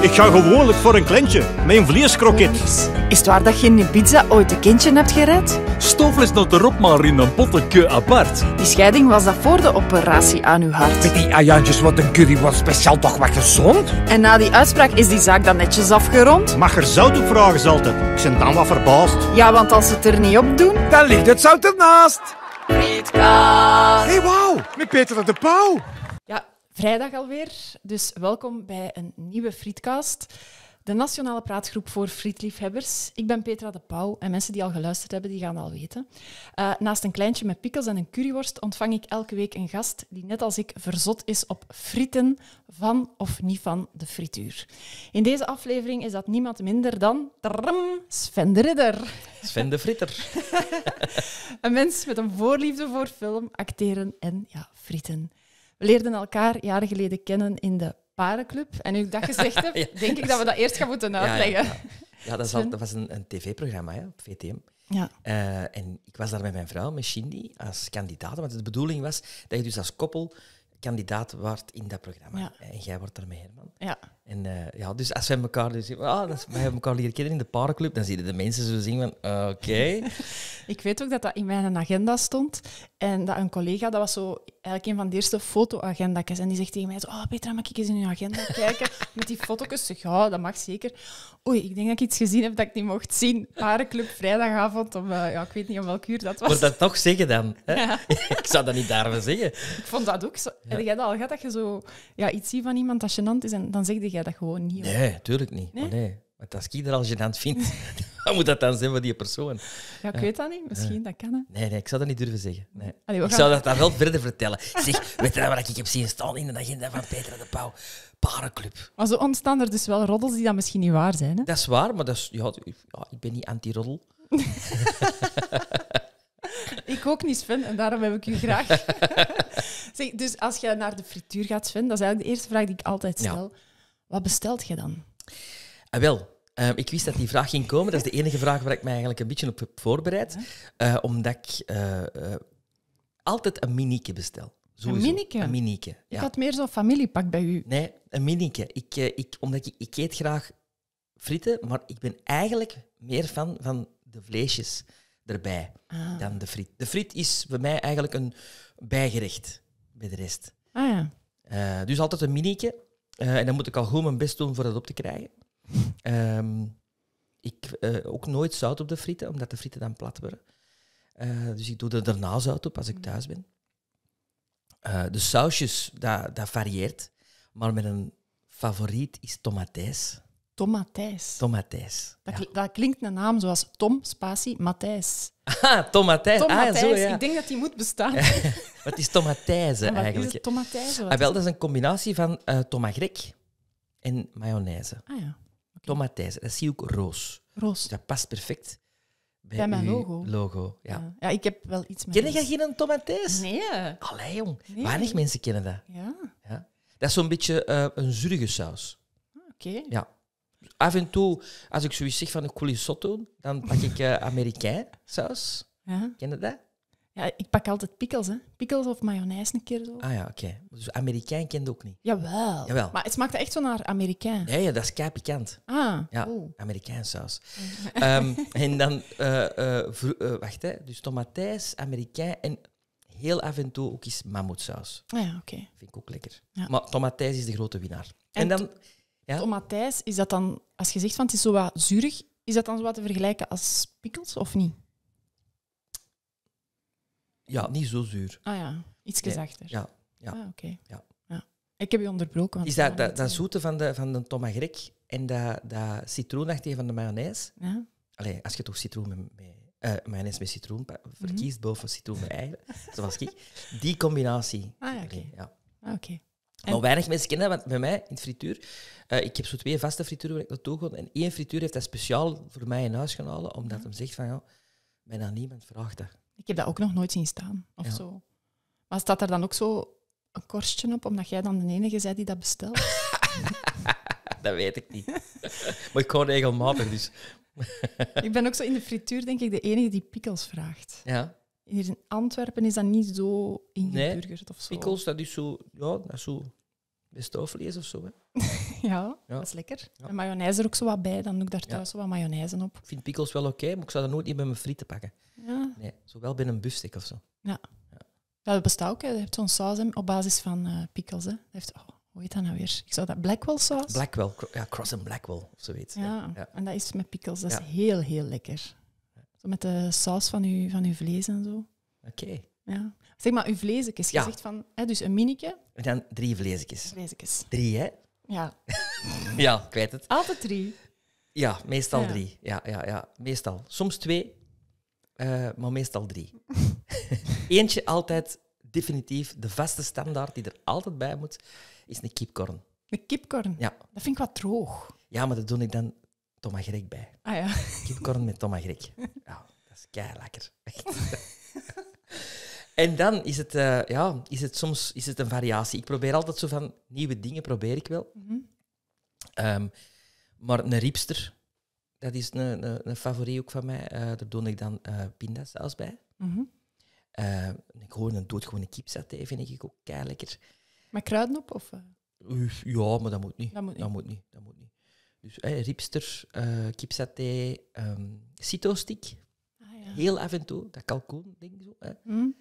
Ik ga gewoonlijk voor een klentje, met een vleeskroket. Is het waar dat je in de pizza ooit een kindje hebt gered? Stoofles dat erop, maar in een potteke apart. Die scheiding was dat voor de operatie aan uw hart. Met die ajaantjes wat een curry was speciaal toch wat gezond? En na die uitspraak is die zaak dan netjes afgerond? Mag er zout op vragen, altijd. Ik ben dan wat verbaasd. Ja, want als ze het er niet op doen... Dan ligt het zout ernaast. Hé, hey, wauw. Met Peter de Pauw. Ja, vrijdag alweer. Dus welkom bij een nieuwe Frietcast. De nationale praatgroep voor frietliefhebbers. Ik ben Petra de Pauw en mensen die al geluisterd hebben, die gaan al weten. Eh, naast een kleintje met pikkels en een curryworst ontvang ik elke week een gast die net als ik verzot is op frieten van of niet van de frituur. In deze aflevering is dat niemand minder dan tram, Sven de Ridder. Sven de Fritter. een mens met een voorliefde voor film, acteren en ja, frieten. We leerden elkaar jaren geleden kennen in de parenclub. En nu ik dat gezegd heb, denk ik dat we dat eerst gaan moeten uitleggen. Ja, Dat, was een, tv-programma op VTM. Ja. Eh, en ik was daar met mijn vrouw, met Shindy, als kandidaat. Want de bedoeling was dat je dus als koppel kandidaat wordt in dat programma. En jij wordt er Herman. Ja. En eh, ja, dus als we elkaar dus, oh, dat hebben elkaar leren kennen in de parenclub, dan zie je de mensen zo zien van, eh, oké. ik weet ook dat dat in mijn agenda stond. En dat een collega, dat was zo eigenlijk een van de eerste foto-agenda's. En die zegt tegen mij, zo, oh Petra, mag ik eens in uw agenda kijken? Met die foto's. Zeg, ja, dat mag zeker. Oei, ik denk dat ik iets gezien heb dat ik niet mocht zien. Parenclub, vrijdagavond, om, eh, ja, ik weet niet om welk uur dat was. Wordt dat toch zeggen dan? Hè? Ja. ik zou dat niet daarvan zeggen. Ik vond dat ook zo. Heb jij dat al gehad, dat je zo ja, iets ziet van iemand dat gênant is en dan zeg je dat gewoon niet? Nee, tuurlijk niet. Nee? maar als je dat vindt gênant wat moet dat dan zijn voor die persoon? Ja, ik weet dat niet. Misschien, dat kan. Nee, nee, ik zou dat niet durven zeggen. Nee. ik zou dat daar wel verder vertellen. Zeg, weet je nou wat ik heb zien staan in de agenda van Peter de Pauw? Parenclub. Maar zo ontstaan er dus wel roddels die dan misschien niet waar zijn. Hè? Dat is waar, maar dat is, ja, ik ben niet anti-roddel. ik ook niet, Sven, en daarom heb ik u graag. zeg, dus als je naar de frituur gaat, Sven, dat is eigenlijk de eerste vraag die ik altijd stel. Wat bestelt je dan? Ah, wel, ehm, ik wist dat die vraag ging komen. Dat is de enige vraag waar ik me eigenlijk een beetje op heb voorbereid. Eh, omdat ik eh, eh, altijd een minieke bestel. Een minieke? Een minieke, Ik had meer zo'n familiepak bij u. Nee, een minieke. Ik, ik, omdat ik, ik eet graag frieten, maar ik ben eigenlijk meer fan van de vleesjes erbij ah. dan de friet. De friet is bij mij eigenlijk een bijgerecht bij de rest. Ah ja. dus altijd een minieke. Eh, en dan moet ik al goed mijn best doen voor dat op te krijgen. Ehm, ik eh, ook nooit zout op de frieten, omdat de frieten dan plat worden. Eh, dus ik doe er daarna zout op als ik thuis ben. de sausjes, dat, varieert. Maar mijn favoriet is Tomatijs. Tom Matthijs. Dat, dat, klinkt een naam zoals Tom Spatie Matthijs. Ah, Tom ah, Zo, ja. Ik denk dat die moet bestaan. wat is Tom eigenlijk? Is Ah, wel, dat is een combinatie van uh, eh, tomagrek en mayonaise. Ah ja. Okay. Tom Dat zie ik roos. Roos. Dat past perfect. Bij, bij mijn logo. logo ja. ja. ik heb wel iets met... Ken jij geen Tom Nee. Allee, jong. Weinig mensen kennen dat. Ja. ja. Dat is zo'n beetje eh, een zurige saus. Ah, oké. Ja af en toe, als ik zoiets zeg van een colisotto, dan pak ik uh, saus. Ja. Ken je dat? Ja, ik pak altijd pickles, hè. Pickles of mayonaise een keer zo. Ah ja, oké. Okay. Dus Amerikaan kende ook niet. Jawel. Jawel. Maar het smaakt echt zo naar Amerikaan. Ja, ja dat is kei pikant. Ah, Ja, Amerikaan saus. Ehm, en dan, eh, eh, wacht hè, dus tomatijs, Amerikaan en heel af en toe ook eens mammoetsaus. Ah ja, oké. Vind ik ook lekker. Maar tomatijs is de grote winnaar. en dan ja? Tomatijs, is dat dan, als je zegt van het is zo wat zuurig, is dat dan zo wat te vergelijken als pikkels of niet? Ja, niet zo zuur. Ah ja, iets nee. zachter. Ja, ja. Ah, oké. Ja. ja. Ik heb je onderbroken. Want is dat, dat, eh, zoete van de, van de tomagrek en dat, dat citroenachtige van de mayonaise? Ja. Allee, als je toch citroen met, eh, mayonaise met citroen mhm. verkiest boven citroen met eieren, zoals ik, die combinatie. Ah, oké. Ja. Ah, en... Maar weinig mensen kennen dat, want bij mij in het frituur... Eh, ik heb zo twee vaste frituren waar ik naartoe ga. En één frituur heeft dat speciaal voor mij in huis gaan omdat ja. hem zegt van, ja, bijna niemand vraagt Ik heb dat ook nog nooit zien staan, of zo. Maar staat er dan ook zo een korstje op, omdat jij dan de enige bent die dat bestelt? dat weet ik niet. maar ik ga regelmatig, dus... ik ben ook zo in de frituur, denk ik, de enige die pikkels vraagt. Ja. Hier in Antwerpen is dat niet zo ingeburgerd nee, of zo. Pickles, dat is zo, ja, dat is zo bestoflees of zo. Hè. ja, dat is lekker. Ja. En mayonaise er ook zo wat bij, dan doe ik daar thuis zo wat mayonaise op. Ik vind pickles wel oké, maar ik zou dat nooit niet bij mijn frieten pakken. Ja. Nee, zowel bij een bufstek of zo. Ja. Dat bestaat ook. Hè. Je hebt zo'n saus op basis van uh, pickles. Hè. heeft, oh, hoe heet dat nou weer? Ik zou dat Blackwell saus? Blackwell, ja, Cross and Blackwell of zoiets. Ja, en dat is met pickles. Dat is heel, heel lekker. Zo met de saus van uw, van uw vlees en zo. Oké. Ja. Zeg maar, uw vleesjes. Je ja. zegt van, hè, dus een minieke. dan drie vleesjes. Vleesjes. Drie, hè? Ja. ja, Kwijt het. Altijd drie. Ja, meestal drie. Ja, ja, ja, meestal. Soms twee, eh, maar meestal drie. Eentje altijd definitief. De vaste standaard die er altijd bij moet, is een kipkorn. Een kipkorn? Ja. Dat vind ik wat droog. Ja, maar dat doe ik dan Thomas Grek bij. Ah ja. Kipcorn met Thomas Grek. Ja, dat is kei lekker. en dan is het, eh, ja, is het soms is het een variatie. Ik probeer altijd zo van nieuwe dingen, probeer ik wel. Mhm. Ehm, maar een riepster, dat is een, een, een favoriet ook van mij. Eh, daar doe ik dan eh, pinda's zelfs bij. Mm -hmm. uh, ik hoor een doodgewone kipsaté, vind ik ook kei lekker. Met kruiden op? Of? Ja, maar Dat moet niet. Dat moet niet. Dat moet niet. Dus hey, eh, ripster, uh, kipsaté, ehm, cito-stick. Ah, ja. Heel af en toe, dat kalkoen-ding zo. Mm.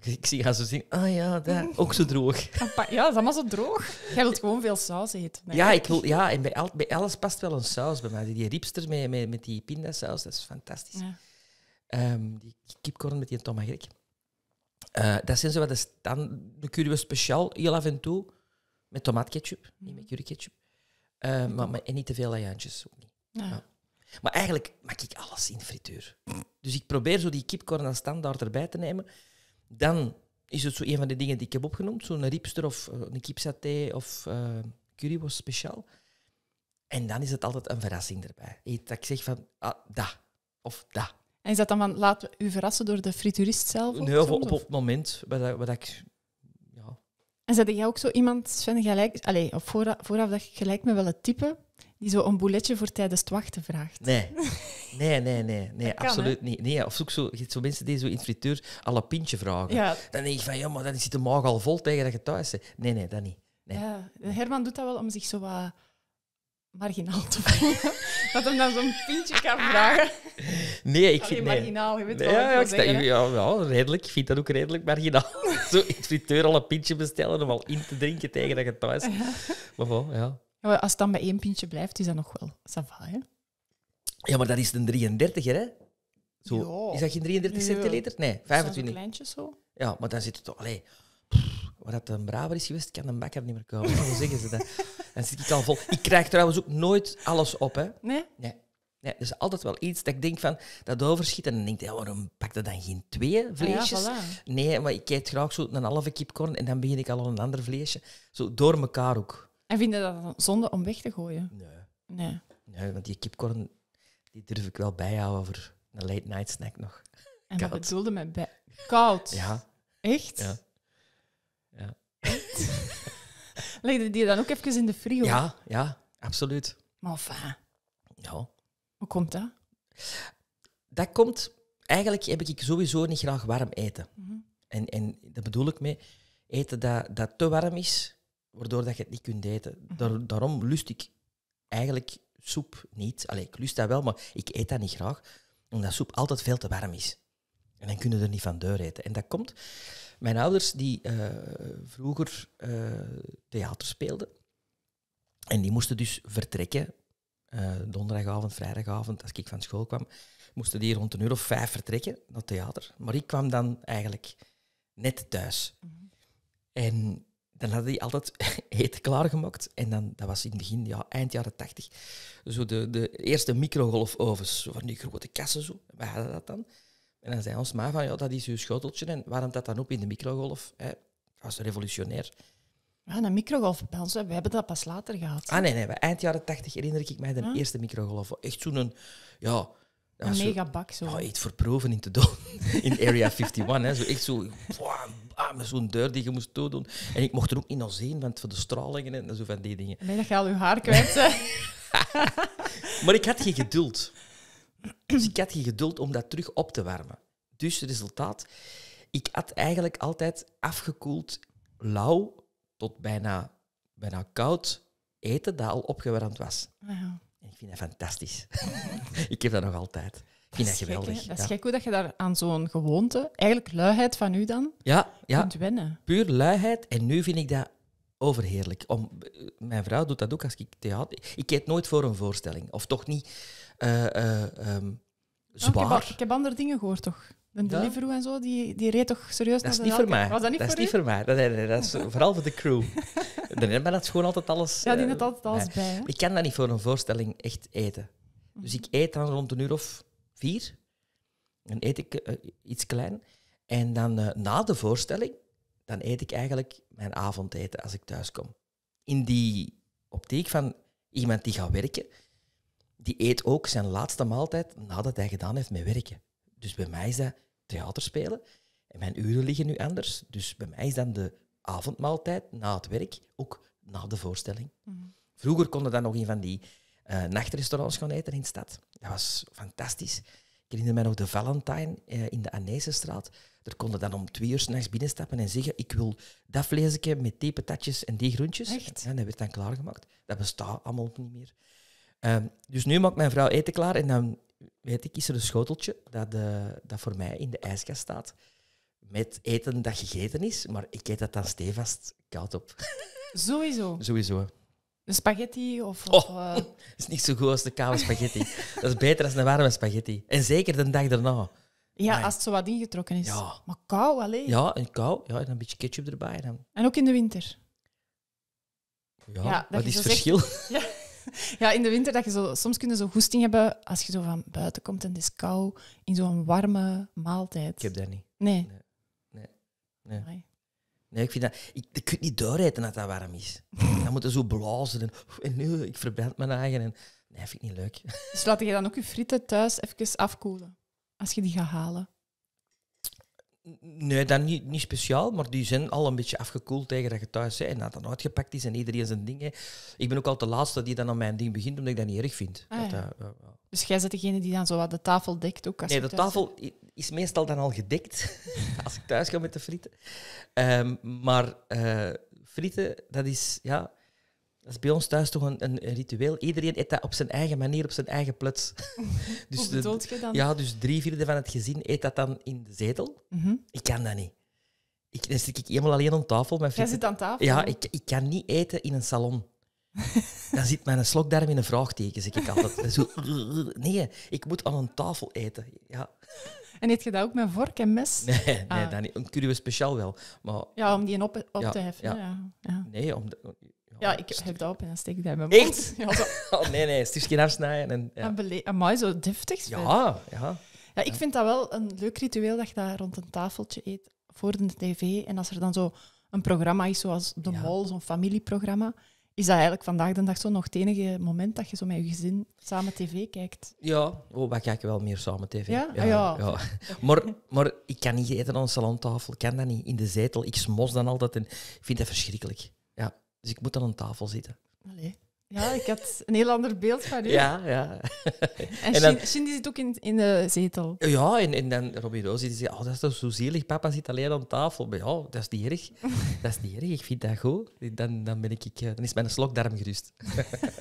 Ik zie gaan zo zien, ah ja, dat, ook zo droog. Ja, dat is allemaal zo droog. Jij wilt gewoon veel saus eten. Ja, ik wil, ja en bij, bij, alles past wel een saus bij mij. Die ripster met, met, met die pindasaus, dat is fantastisch. Ehm, die kipkorn met die tomaatgriek. Uh, eh, dat zijn zo wat de, dan, de curry speciaal, heel af en toe. Met tomaatketchup, niet met mhm. curryketchup. Eh, maar, en niet te veel ajuintjes niet. Maar eigenlijk maak ik alles in frituur. Dus ik probeer zo die kipkorn als standaard erbij te nemen. Dan is het zo een van de dingen die ik heb opgenoemd. Zo'n ripster of eh, een kipsaté of uh, speciaal. En dan is het altijd een verrassing erbij. dat ik zeg van, ah, da Of da. En is dat dan van, we u verrassen door de frituurist zelf? Nee, op, op het moment. Wat, wat ik ja, en zette jij ook zo iemand, Sven, gelijk, allez, of vooraf, vooraf dat je gelijk me wel het type die zo een bouletje voor tijdens het wachten vraagt? Nee, nee, nee, nee, nee absoluut niet. Nee, of zoek zo, zo mensen die zo in frituur al een pintje vragen. Ja. Dan denk je van, ja, maar dan zit de maag al vol tegen dat je thuis bent. Nee, nee, dat niet. Ja, Herman doet dat wel om zich zo wat marginaal te voelen. dat hem dan zo'n pintje kan vragen. Nee, ik vind... Allee, marginaal, weet nee, ja, ja, ja, redelijk. Ik vind dat ook redelijk marginaal. zo in friteur al een pintje bestellen om al in te drinken tegen dat je thuis... Ja. Maar ja. ja. Als het dan bij één pintje blijft, is dat nog wel sava, Ja, maar dat is een 33, hè? Zo. Is dat geen 33 centiliter? Nee, 25. een kleintje zo. Ja, maar dan zit het toch... alleen waar dat een Braber is geweest, kan een bakker niet meer komen. Hoe zeggen ze dat? Dan zit ik al vol. Ik krijg trouwens ook nooit alles op, hè? Nee? Nee. Nee, er is altijd wel iets dat ik denk van dat overschiet. En dan denk ik, ja, waarom pak je dan geen twee vleesjes? Nee, maar ik eet graag zo een halve kipcorn en dan begin ik al een ander vleesje. Zo door elkaar ook. En vind je dat zonde om weg te gooien? Nee. Nee, nee want die kipcorn die durf ik wel bijhouden voor een late night snack nog. En Koud. dat bedoelde met bij... Koud? Ja. Echt? Ja. Leg Legde die dan ook even in de frio? Ja, ja, absoluut. Maar enfin. Ja. Hoe komt dat? Dat komt... Eigenlijk heb ik sowieso niet graag warm eten. Mhm. en, en dat bedoel ik mee, eten dat, dat te warm is, waardoor dat je het niet kunt eten. Mhm. daarom lust ik eigenlijk soep niet. Allee, ik lust dat wel, maar ik eet dat niet graag. Omdat soep altijd veel te warm is. En dan kunnen we er niet van deur eten. En dat komt mijn ouders die eh, vroeger eh, theater speelden. En die moesten dus vertrekken. Eh, donderdagavond, vrijdagavond, als ik van school kwam, moesten die rond een uur of vijf vertrekken naar theater. Maar ik kwam dan eigenlijk net thuis. Mhm. En dan hadden die altijd eten klaargemaakt. En dan, dat was in het begin, ja, eind jaren tachtig, zo de, de eerste microgolfovens, van die grote kassen zo. Wij hadden dat dan. En dan zei ons maar van, ja, dat is uw schoteltje en waarom dat dan op in de microgolf? Hè? Dat was revolutionair. Ja, een microgolf we hebben dat pas later gehad. Ah nee, nee eind jaren tachtig herinner ik mij de ah. eerste microgolf. Echt zo'n, ja... Een megabak zo. Ja, iets proeven in te doen. in Area 51, hè. Zo echt zo... Bam bam. met zo'n deur die je moest toedoen. En ik mocht er ook niet naar zien, want voor de stralingen en zo van die dingen. Nee, dat je al je haar kwijt, maar ik had geen geduld. Dus ik had geen geduld om dat terug op te warmen. Dus resultaat, ik had eigenlijk altijd afgekoeld, lauw tot bijna, bijna koud eten dat al opgewarmd was. En ik vind dat fantastisch. ik heb dat nog altijd. Ik vind dat, geweldig. dat is gek hoe dat je daar aan zo'n gewoonte, eigenlijk luiheid van u dan, ja, ja. kunt wennen. Puur luiheid. En nu vind ik dat overheerlijk. Om, eh, mijn vrouw doet dat ook als ik theater... Ik eet nooit voor een voorstelling. Of toch niet uh, zwaar. ik, heb, andere dingen gehoord, toch? De ja? en zo, die, die reed toch serieus dat is naar de niet voor mij. dat is niet voor mij. Dat, is dat is vooral voor de crew. de renman had gewoon altijd alles... Ja, die had eh, altijd alles bij. Ik kan dat niet voor een voorstelling echt eten. Dus ik eet dan rond een uur of vier. Dan eet ik iets klein. En dan na de voorstelling, dan eet ik eigenlijk mijn avondeten als ik thuis kom. In die optiek van iemand die gaat werken, die eet ook zijn laatste maaltijd nadat hij gedaan heeft met werken. Dus bij mij is dat theater spelen. En mijn uren liggen nu anders. Dus bij mij is dan de avondmaaltijd na het werk ook na de voorstelling. Mhm. Vroeger konden dan nog een van die uh, nachtrestaurants gaan eten in de stad. Dat was fantastisch. Ik herinner mij nog de Valentine eh, in de Anijsenstraat. Er konden dan om twee uur s'nachts binnenstappen en zeggen: Ik wil dat vleesje met die patatjes en die groentjes. En dat werd dan klaargemaakt. Dat bestaat allemaal niet meer. Ehm, dus nu maakt mijn vrouw eten klaar en dan weet ik, is er een schoteltje dat, eh, dat voor mij in de ijskast staat. Met eten dat gegeten is, maar ik eet dat dan stevast koud op. Sowieso. Sowieso. Een spaghetti of... Oh, eh, is niet zo goed als de koude spaghetti. dat is beter als een warme spaghetti. En zeker de dag daarna. Ja, als het zo wat ingetrokken is. Ja. Maar kou alleen. Ja, en kou. Ja, en een beetje ketchup erbij. Dan. En ook in de winter. Ja, ja wat is het verschil? Ja, in de winter dat je zo, soms kunnen zo goesting hebben als je zo van buiten komt en het is kou in zo'n warme maaltijd. Ik heb dat niet. Nee. Nee. Nee. nee. nee. ik vind dat... Ik, ik kan niet doorrijden dat dat warm is. dan moet je zo blazen en, en nu, ik verbrand mijn eigen. En, nee, vind ik niet leuk. Dus laat je dan ook je frieten thuis even afkoelen? Als je die gaat halen? Nee, dan niet, niet speciaal, maar die zijn al een beetje afgekoeld tegen dat je thuis bent. en dat dan uitgepakt is en iedereen zijn ding. Hè. Ik ben ook al de laatste die dan aan mijn ding begint, omdat ik dat niet erg vind. Ah, eh, dus jij zit degene die dan zo wat de tafel dekt ook? Als nee, de tafel is meestal dan al gedekt als ik thuis ga met de frieten. Ehm, maar eh, frieten, dat is, ja, dat is bij ons thuis toch een, ritueel. Iedereen eet dat op zijn eigen manier, op zijn eigen plaats. dus Hoe je dan? Ja, dus drie vierde van het gezin eet dat dan in de zetel. Mhm. Ik kan dat niet. Ik, dan zit ik helemaal alleen aan tafel. Je Jij zit aan tafel? Ja, ik, ik kan niet eten in een salon. Dan zit mijn slokdarm in een vraagteken, zeg ik altijd. Zo, nee, ik moet aan een tafel eten. Ja. En eet je dat ook met vork en mes? Nee, nee ah. dat niet. Een curry speciaal wel. Maar, ja, om die op, op te heffen. Ja. Ja. Nee, om ja, ik heb dat op en dan steek ik dat in mijn mond. Echt? Ja, zo. Oh, nee, nee, geen afsnijden. En, ja. Een zo deftig. Ja, ja, ja. ik vind dat wel een leuk ritueel dat je daar rond een tafeltje eet voor de tv. En als er dan zo een programma is zoals De Mol, zo'n familieprogramma, is dat eigenlijk vandaag de dag zo nog het enige moment dat je zo met je gezin samen tv kijkt? Ja, oh, we kijken wel meer samen tv. Ah, ja? Ja, Maar, maar ik kan niet eten aan een salontafel, ik kan dat niet. In de zetel, ik smos dan altijd en ik vind dat verschrikkelijk. Dus ik moet aan tafel zitten. Allee. Ja, ik had een heel ander beeld van u. Ja, ja. En, en zit ook in, in de zetel. Ja, en, dan Robbie Roos die zegt, oh, dat is toch zo zielig, papa zit alleen aan tafel. ja, dat is niet erg. Dat is niet erg, ik vind dat goed. Dan, dan, ben ik, eh, dan is mijn slokdarm gerust.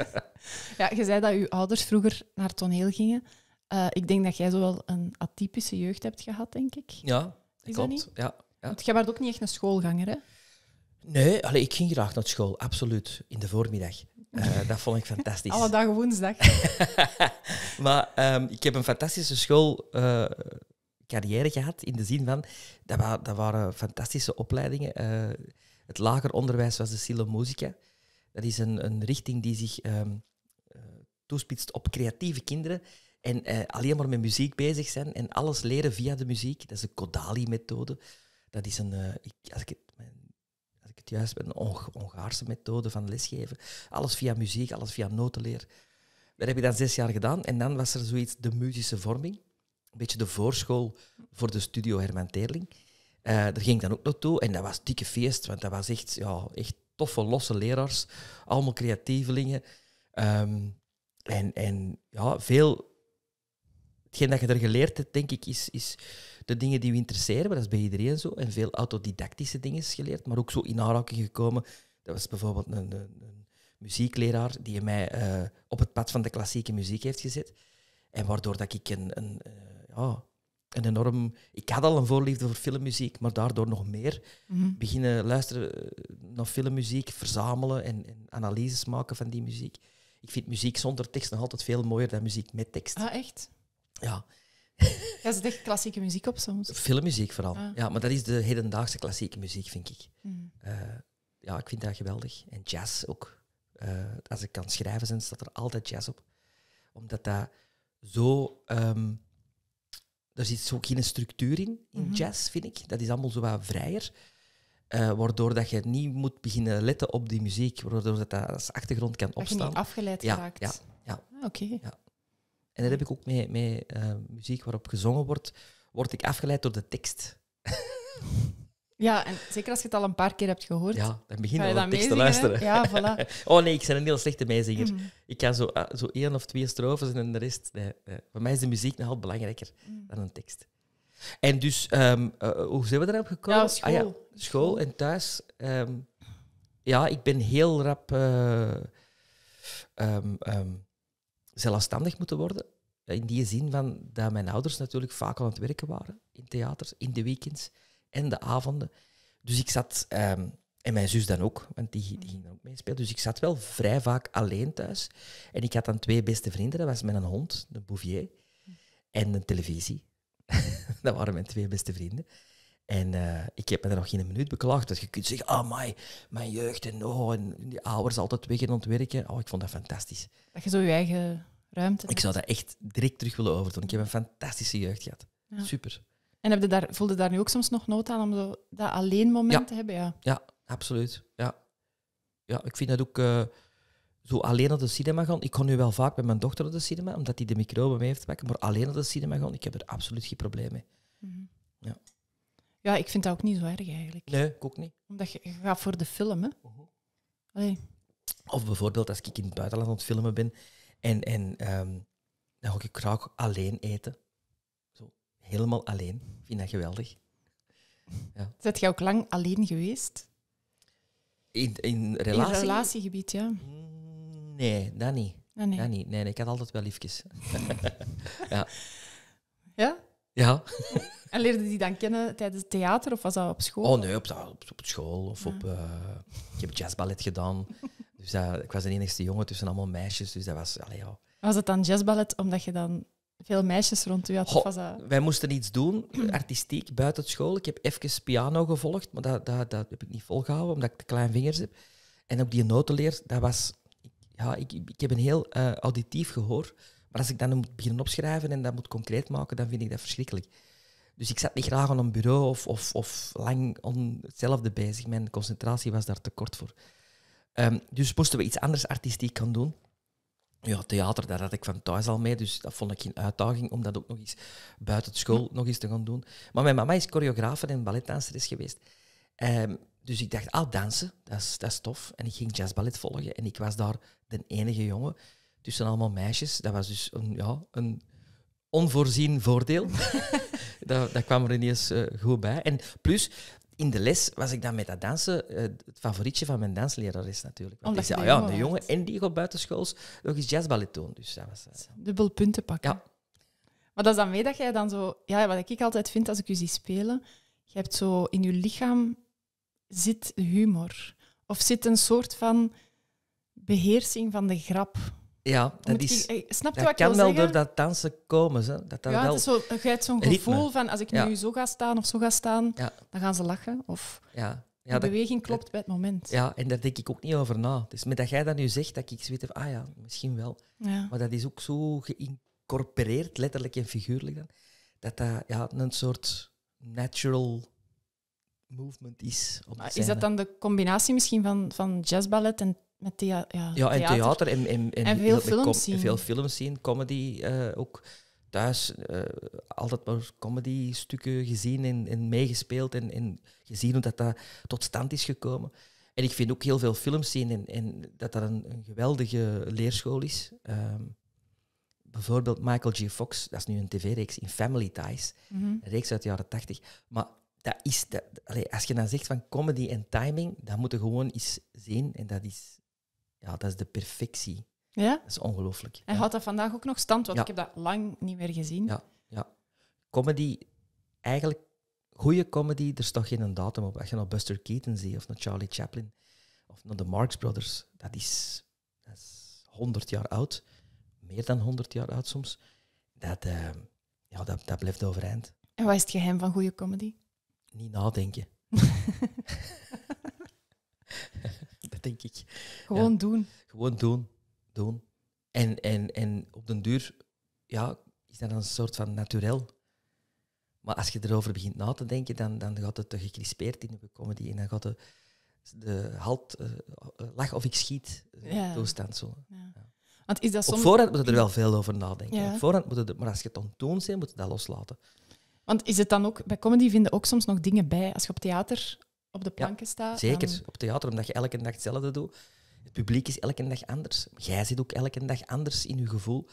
ja, je zei dat uw ouders vroeger naar toneel gingen. Eh, ik denk dat jij zo wel een atypische jeugd hebt gehad, denk ik. Ja, dat klopt. Niet? Ja, ja. Want jij werd ook niet echt een schoolganger, hè? Nee, allee, ik ging graag naar school, absoluut. In de voormiddag. Eh, dat vond ik fantastisch. Alle dagen woensdag. maar ehm, ik heb een fantastische schoolcarrière eh, gehad. In de zin van, dat, dat waren fantastische opleidingen. Eh, het lager onderwijs was de Silo Musica. Dat is een, een richting die zich ehm, toespitst op creatieve kinderen. En alleen maar met muziek bezig zijn. En alles leren via de muziek. Dat is de Kodali-methode. Dat is een, ik, als ik juist met een Hongaarse methode van lesgeven. Alles via muziek, alles via notenleer. Dat heb je dan zes jaar gedaan. En dan was er zoiets, de muzische vorming. Een beetje de voorschool voor de studio Herman Teerling. Uh, eh, daar ging ik dan ook naartoe. En dat was dikke feest, want dat was echt, ja, echt toffe, losse leraars. Allemaal creatievelingen. Ehm, en, en ja, veel... Hetgeen dat je er geleerd hebt, denk ik, is... is de dingen die we interesseren, dat is bij iedereen zo. En veel autodidactische dingen is geleerd, maar ook zo in aanraking gekomen. Dat was bijvoorbeeld een, muziekleraar die mij eh, op het pad van de klassieke muziek heeft gezet. En waardoor dat ik een, een, eh, ja, een enorm... Ik had al een voorliefde voor filmmuziek, maar daardoor nog meer. Mhm. Beginnen luisteren eh, naar filmmuziek, verzamelen en, en, analyses maken van die muziek. Ik vind muziek zonder tekst nog altijd veel mooier dan muziek met tekst. Ah, echt? Ja. Ja, ze echt klassieke muziek op soms. Filmmuziek vooral. Ah. Ja, maar dat is de hedendaagse klassieke muziek, vind ik. Hmm. Eh, ja, ik vind dat geweldig. En jazz ook. Eh, als ik kan schrijven, dan staat er altijd jazz op. Omdat dat zo... Um, er zit zo geen structuur in, in mhm. jazz, vind ik. Dat is allemaal zo wat vrijer. Eh, waardoor dat je niet moet beginnen letten op die muziek. Waardoor dat, dat als achtergrond kan opstaan. Dat je niet afgeleid ja, raakt. Ja, ja. Ah, oké. Ja. En dat heb ik ook met, met ehm, muziek waarop gezongen wordt, word ik afgeleid door de tekst. Ja, en zeker als je het al een paar keer hebt gehoord. Ja, dan begin je dan tekst te luisteren. Ja, voilà. oh nee, ik ben een heel slechte meezinger. Mm. Ik kan zo, eh, zo één of twee strofes en de rest... Voor mij is de muziek nogal belangrijker mm. dan een tekst. En dus, ehm, eh, hoe zijn we daarop gekomen? Ja, school. Ah, ja, school en thuis. Ehm, ja, ik ben heel rap... Um, zelfstandig moeten worden. In die zin van dat mijn ouders natuurlijk vaak aan het werken waren in theaters, in de weekends en de avonden. Dus ik zat, ehm, en mijn zus dan ook, want die, ging dan ook meespelen. Dus ik zat wel vrij vaak alleen thuis. En ik had dan twee beste vrienden, dat was mijn hond, de Bouvier, en een televisie. dat waren mijn twee beste vrienden. En eh, ik heb me er nog geen minuut beklaagd. dat dus je kunt zeggen, ah, mijn jeugd en, oh, en die ouders altijd weg en ontwerken. Oh, ik vond dat fantastisch. Dat je zo je eigen ruimte hebt. Ik zou dat echt direct terug willen overdoen. Ik heb een fantastische jeugd gehad. Super. En heb je daar, voelde daar nu ook soms nog nood aan om zo dat alleen moment te hebben? Ja, ja absoluut. Ja. ja, ik vind dat ook... Eh, zo alleen naar de cinema gaan. Ik kon nu wel vaak met mijn dochter naar de cinema, omdat die de microben mee heeft pakken. Maar alleen naar de cinema gaan, ik heb er absoluut geen probleem mee. Mhm. Ja. Ja, ik vind dat ook niet zo erg eigenlijk. Nee, ik ook niet. Omdat je, gaat voor de film, hè. Mhm. Of bijvoorbeeld als ik in het buitenland aan het filmen ben en, en ehm, dan ga ik kraak alleen eten. Zo, helemaal alleen. Ik vind dat geweldig. Ja. Zet je ook lang alleen geweest? In, in relatie? In relatiegebied, ja. Mm, nee, dat niet. Ah, nee. niet. Nee, nee, ik had altijd wel liefjes. ja. Ja? Ja. En leerde die dan kennen tijdens het theater of was dat op school? Oh nee, op, op, op school of op. Eh, ik heb jazzballet gedaan. Dus dat, ik was de enigste jongen tussen allemaal meisjes. Dus dat was. Was het dan jazzballet omdat je dan veel meisjes rond u had? was dat... Wij moesten iets doen, artistiek, buiten school. Ik heb even piano gevolgd, maar dat, dat, dat heb ik niet volgehouden omdat ik te klein vingers heb. En ook die notenleer, dat was. Ja, ik, ik heb een heel eh, auditief gehoor. Maar als ik dan moet beginnen opschrijven en dat moet concreet maken, dan vind ik dat verschrikkelijk. Dus ik zat niet graag aan een bureau of, of, of lang hetzelfde bezig. Mijn concentratie was daar te kort voor. Ehm, dus moesten we iets anders artistiek gaan doen. Ja, theater, daar had ik van thuis al mee, dus dat vond ik geen uitdaging om dat ook nog eens buiten school nog eens te gaan doen. Maar mijn mama is choreograaf en is geweest. Ehm, dus ik dacht, ah, dansen, dat is, dat is tof. En ik ging jazzballet volgen en ik was daar de enige jongen tussen allemaal meisjes. Dat was dus een, ja, een onvoorzien voordeel. dat, dat, kwam er ineens uh, goed bij. En plus, in de les was ik dan met dat dansen eh, het favorietje van mijn is natuurlijk. Want Omdat zei, oh, ja, de jongen en die gaat buitenschools nog eens jazzballet doen. Dus dat was... Eh, Dubbel punten pakken. Ja. Maar dat is dan mee dat jij dan zo... Ja, wat ik altijd vind als ik u zie spelen, je hebt zo in je lichaam zit humor. Of zit een soort van beheersing van de grap. Ja, dat is. Ik, dat kan wel door dat dansen komen. Hè? Dat dat ja, het is zo, je hebt zo'n gevoel van als ik nu zo ga staan of zo ga staan, dan gaan ze lachen. Of ja. Ja, de beweging klopt bij het moment. Ja, en daar denk ik ook niet over na. Dus met dat jij dat nu zegt, dat ik zweet of ah ja, misschien wel. Ja. Maar dat is ook zo geïncorporeerd, letterlijk en figuurlijk dan, dat dat ja, een soort natural movement is. Maar is dat dan de combinatie misschien van, van jazzballet en met ja, ja, en theater, en, veel, films zien. comedy eh, ook. Thuis eh, altijd maar comedy-stukken gezien en, en meegespeeld en, gezien hoe dat, dat tot stand is gekomen. En ik vind ook heel veel films zien en, en dat dat een, geweldige leerschool is. Ehm, bijvoorbeeld Michael G. Fox, dat is nu een tv-reeks in Family Ties, mhm. een reeks uit de jaren tachtig. Maar dat is, als je dan zegt van comedy en timing, dat moet je gewoon eens zien. En dat is ja, dat is de perfectie. Ja? Dat is ongelooflijk. En had dat vandaag ook nog stand? Want ik heb dat lang niet meer gezien. Ja, ja. Comedy, eigenlijk goede comedy, er is toch geen datum op. Als je nou Buster Keaton ziet, of nog Charlie Chaplin, of naar de Marx Brothers, dat is, dat is 100 jaar oud. Meer dan 100 jaar oud soms. Dat, ehm, ja, dat, dat blijft overeind. En wat is het geheim van goede comedy? Niet nadenken. Gewoon doen. Gewoon doen. Doen. En, en, en op den duur ja, is dat een soort van naturel. Maar als je erover begint na te denken, dan, dan gaat het te gecrispeerd in de comedy. En dan gaat de, de halt, eh, lach of ik schiet, eh, toestand zo. Ja. Want is dat soms... Op voorhand moet je er wel veel over nadenken. Op voorhand moet maar als je het aan toont moet je dat loslaten. Want is het dan ook, bij comedy vinden ook soms nog dingen bij. Als je op theater op de planken ja, staat. Zeker, op theater, omdat je elke dag hetzelfde doet. Het publiek is elke dag anders. Jij zit ook elke dag anders in je gevoel.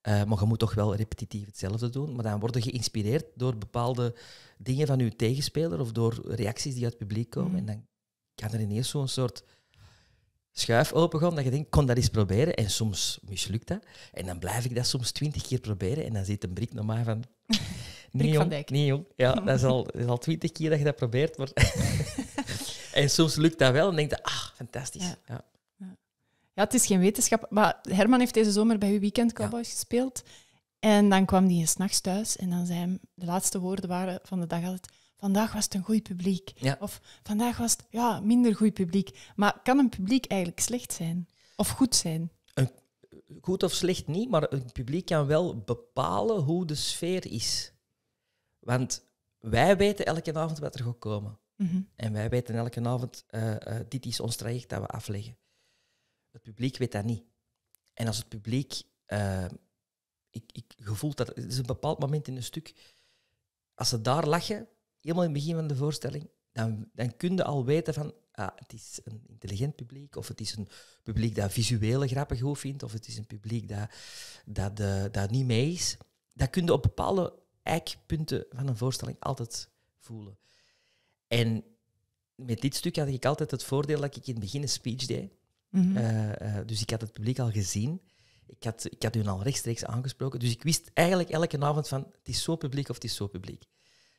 Eh, maar je moet toch wel repetitief hetzelfde doen. Maar dan word je geïnspireerd door bepaalde dingen van je tegenspeler of door reacties die uit het publiek komen. Mhm. En dan kan er ineens zo'n soort schuif open gaan dat je denkt, kon dat eens proberen. En soms mislukt dat. En dan blijf ik dat soms twintig keer proberen. En dan zit een brik naar maar van nee, van Dijk. Nee, jong. Ja, dat is al, is twintig keer dat je dat probeert. Maar en soms lukt dat wel en denk je, ah, fantastisch. Ja. ja. Ja. het is geen wetenschap. Maar Herman heeft deze zomer bij uw Weekend Cowboys gespeeld. En dan kwam hij s'nachts thuis en dan zei de laatste woorden waren van de dag altijd... Vandaag was het een goed publiek. Of vandaag was het ja, minder goed publiek. Maar kan een publiek eigenlijk slecht zijn? Of goed zijn? Een, goed of slecht niet, maar een publiek kan wel bepalen hoe de sfeer is. Want wij weten elke avond wat er gaat komen. Mhm. En wij weten elke avond, uh, dit is ons traject dat we afleggen. Het publiek weet dat niet. En als het publiek, eh, ik, ik gevoel dat, het is een bepaald moment in een stuk, als ze daar lachen, helemaal in het begin van de voorstelling, dan, dan kun je al weten van, ah, het is een intelligent publiek, of het is een publiek dat visuele grappen goed vindt, of het is een publiek dat, dat, dat niet mee is. Dat kun je op bepaalde eikpunten van een voorstelling altijd voelen. En met dit stuk had ik altijd het voordeel dat ik in het begin een speech deed. Mhm. Eh, eh, dus ik had het publiek al gezien. Ik had, ik had hun al rechtstreeks aangesproken. Dus ik wist eigenlijk elke avond van, het is zo publiek of het is zo publiek.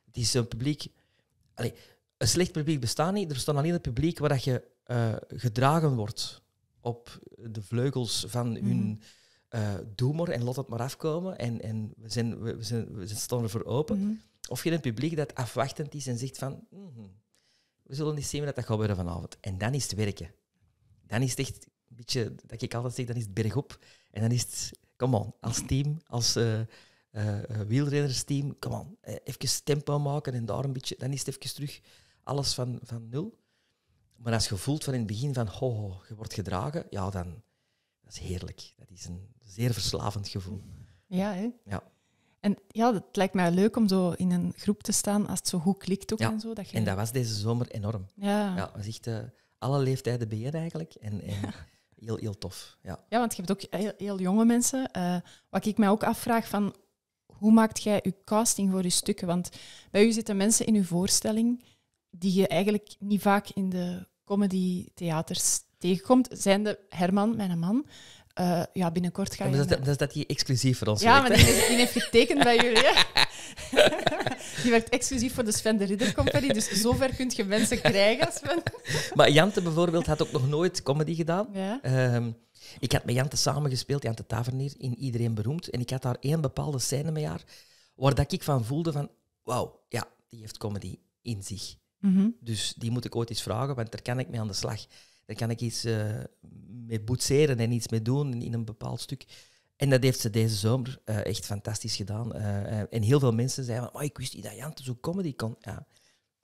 Het is een publiek... een slecht publiek bestaat niet. Er bestaat alleen een publiek waar dat je eh, gedragen wordt op de vleugels van hun mhm. Eh, doe maar en laat het maar afkomen en, en we, zijn, we, zijn, we staan voor open. Mhm. Of je een publiek dat afwachtend is en zegt van, mhm, we zullen niet zien wat dat gaat worden vanavond. En dan is het werken. Dan is het echt een beetje, dat ik altijd zeg, dan is het bergop. En dan is het, come on, als team, als uh, uh, wielrennersteam, come on, even tempo maken en daar een beetje, dan is het even terug alles van, van nul. Maar als je voelt van in het begin van, ho, ho je wordt gedragen, ja, dan, dat is heerlijk. Dat is een zeer verslavend gevoel. Ja, hè? Ja. En ja, het lijkt mij leuk om zo in een groep te staan als het zo goed klikt ook en zo. Dat je... En dat was deze zomer enorm. Ja. ja We eh, alle leeftijden beheer eigenlijk. En, en heel, heel tof. Ja. ja, want je hebt ook heel, jonge mensen. Eh, wat ik mij ook afvraag van... Hoe maakt jij je casting voor je stukken? Want bij u zitten mensen in uw voorstelling die je eigenlijk niet vaak in de comedy theaters tegenkomt, zijn de Herman, mijn man, eh, ja, binnenkort ga je... Dat, dat, is dat die exclusief voor ons Ja, maar die, is, die, heeft getekend bij jullie. die werkt exclusief voor de Sven de Ridder Company, dus zover kun je mensen krijgen, Sven. maar Jante bijvoorbeeld had ook nog nooit comedy gedaan. Ehm, ik had met Jante samengespeeld, Jante Tavernier, in Iedereen Beroemd. En ik had daar één bepaalde scène met haar, waar dat ik van voelde van... Wauw, ja, die heeft comedy in zich. Mhm. Dus die moet ik ooit eens vragen, want daar kan ik mee aan de slag. Daar kan ik iets eh, mee boetseren en iets mee doen in een bepaald stuk. En dat heeft ze deze zomer eh, echt fantastisch gedaan. Eh, en heel veel mensen zeiden van, oh, ik wist niet dat te zo comedy kon. Ja,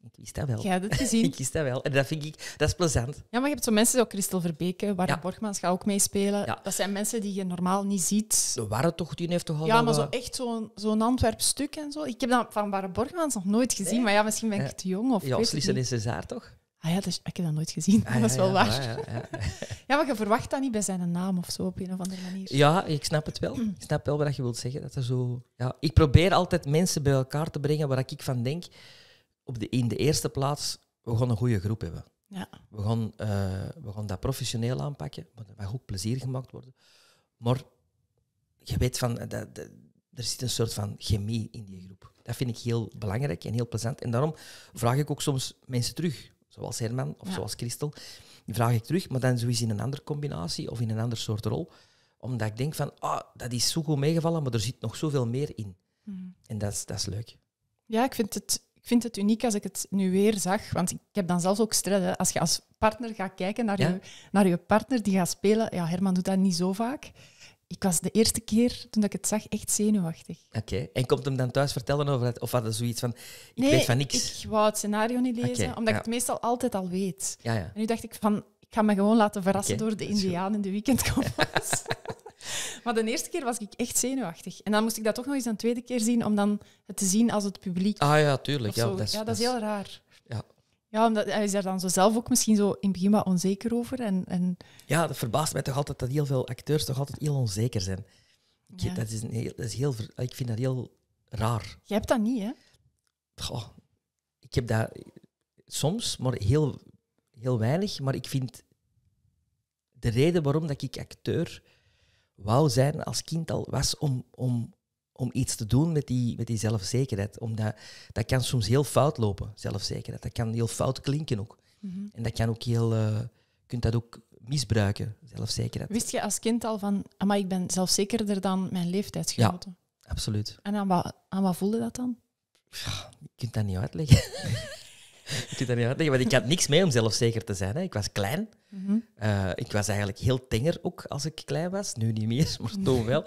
ik wist dat wel. Ja, dat gezien. ik wist dat wel. En dat vind ik, dat is plezant. Ja, maar je hebt zo mensen zoals Christel Verbeke, Warren ja. Borgmans gaat ook meespelen. Ja. Dat zijn mensen die je normaal niet ziet. De Warren toch, die heeft toch al... Ja, maar zo echt zo'n een Antwerp stuk en zo. Ik heb dat van Warren Borgmans nog nooit gezien, maar ja, misschien ben ik te jong of Ja, Slissen en César toch? Ah ja, dus, dat ik heb nooit gezien. Ah, dat is wel waar. Ah, ja, maar je verwacht dat niet bij zijn naam of zo op een of andere manier. Ja, ik snap het wel. Ik snap wel wat je wilt zeggen. Dat er zo, ja. Ik probeer altijd mensen bij elkaar te brengen waar ik van denk. Op de, in de eerste plaats, we gaan een goede groep hebben. Ja. We, gaan, eh, we gaan dat professioneel aanpakken, maar dat mag ook plezier gemaakt worden. Maar je weet van, eh, dat, er zit een soort van chemie in die groep. Dat vind ik heel belangrijk en heel plezant. En daarom vraag ik ook soms mensen terug zoals Herman of zoals Christel, vraag ik terug, maar dan sowieso in een andere combinatie of in een ander soort rol. Omdat ik denk van, ah, dat is zo goed meegevallen, maar er zit nog zoveel meer in. Mhm. En dat is, dat is leuk. Ja, ik vind, het, ik vind het uniek als ik het nu weer zag. Want ik heb dan zelfs ook stress Als je als partner gaat kijken naar, je, naar je partner die gaat spelen. Ja, Herman doet dat niet zo vaak ik was de eerste keer toen ik het zag echt zenuwachtig. Oké, en komt hem dan thuis vertellen over het, of had hij zoiets van: Ik weet van niks? Ik wou het scenario niet lezen, omdat ik het meestal altijd al weet. Ja, ja. En nu dacht ik van: Ik ga me gewoon laten verrassen door de Indiaan in de weekendkompas. maar de eerste keer was ik echt zenuwachtig. En dan moest ik dat toch nog eens een tweede keer zien om dan het te zien als het publiek. Ah ja, tuurlijk. Ja, dat, is, ja, dat is heel raar. Ja, hij is daar dan zo zelf ook misschien zo in het begin wat onzeker over. En, en... Ja, dat verbaast mij toch altijd dat heel veel acteurs toch altijd heel onzeker zijn. Ja. Ik, dat is een heel, dat is heel, ik vind dat heel raar. Je hebt dat niet, hè? Goh, ik heb dat soms, maar heel, heel weinig. Maar ik vind de reden waarom dat ik acteur wou zijn als kind al was om, om om iets te doen met die, met die zelfzekerheid. Omdat dat kan soms heel fout lopen, zelfzekerheid. Dat kan heel fout klinken ook. Mhm. En dat kan ook heel... Eh, kunt dat ook misbruiken, zelfzekerheid. Wist je als kind al van... Maar ik ben zelfzekerder dan mijn leeftijdsgenoten? Ja, absoluut. En aan wat, aan wat voelde dat dan? je kunt dat niet uitleggen. ik kunt dat niet uitleggen, want ik had niks mee om zelfzeker te zijn. Hè. Ik was klein. Mhm. Eh, ik was eigenlijk heel tenger ook als ik klein was. Nu niet meer, maar toen wel.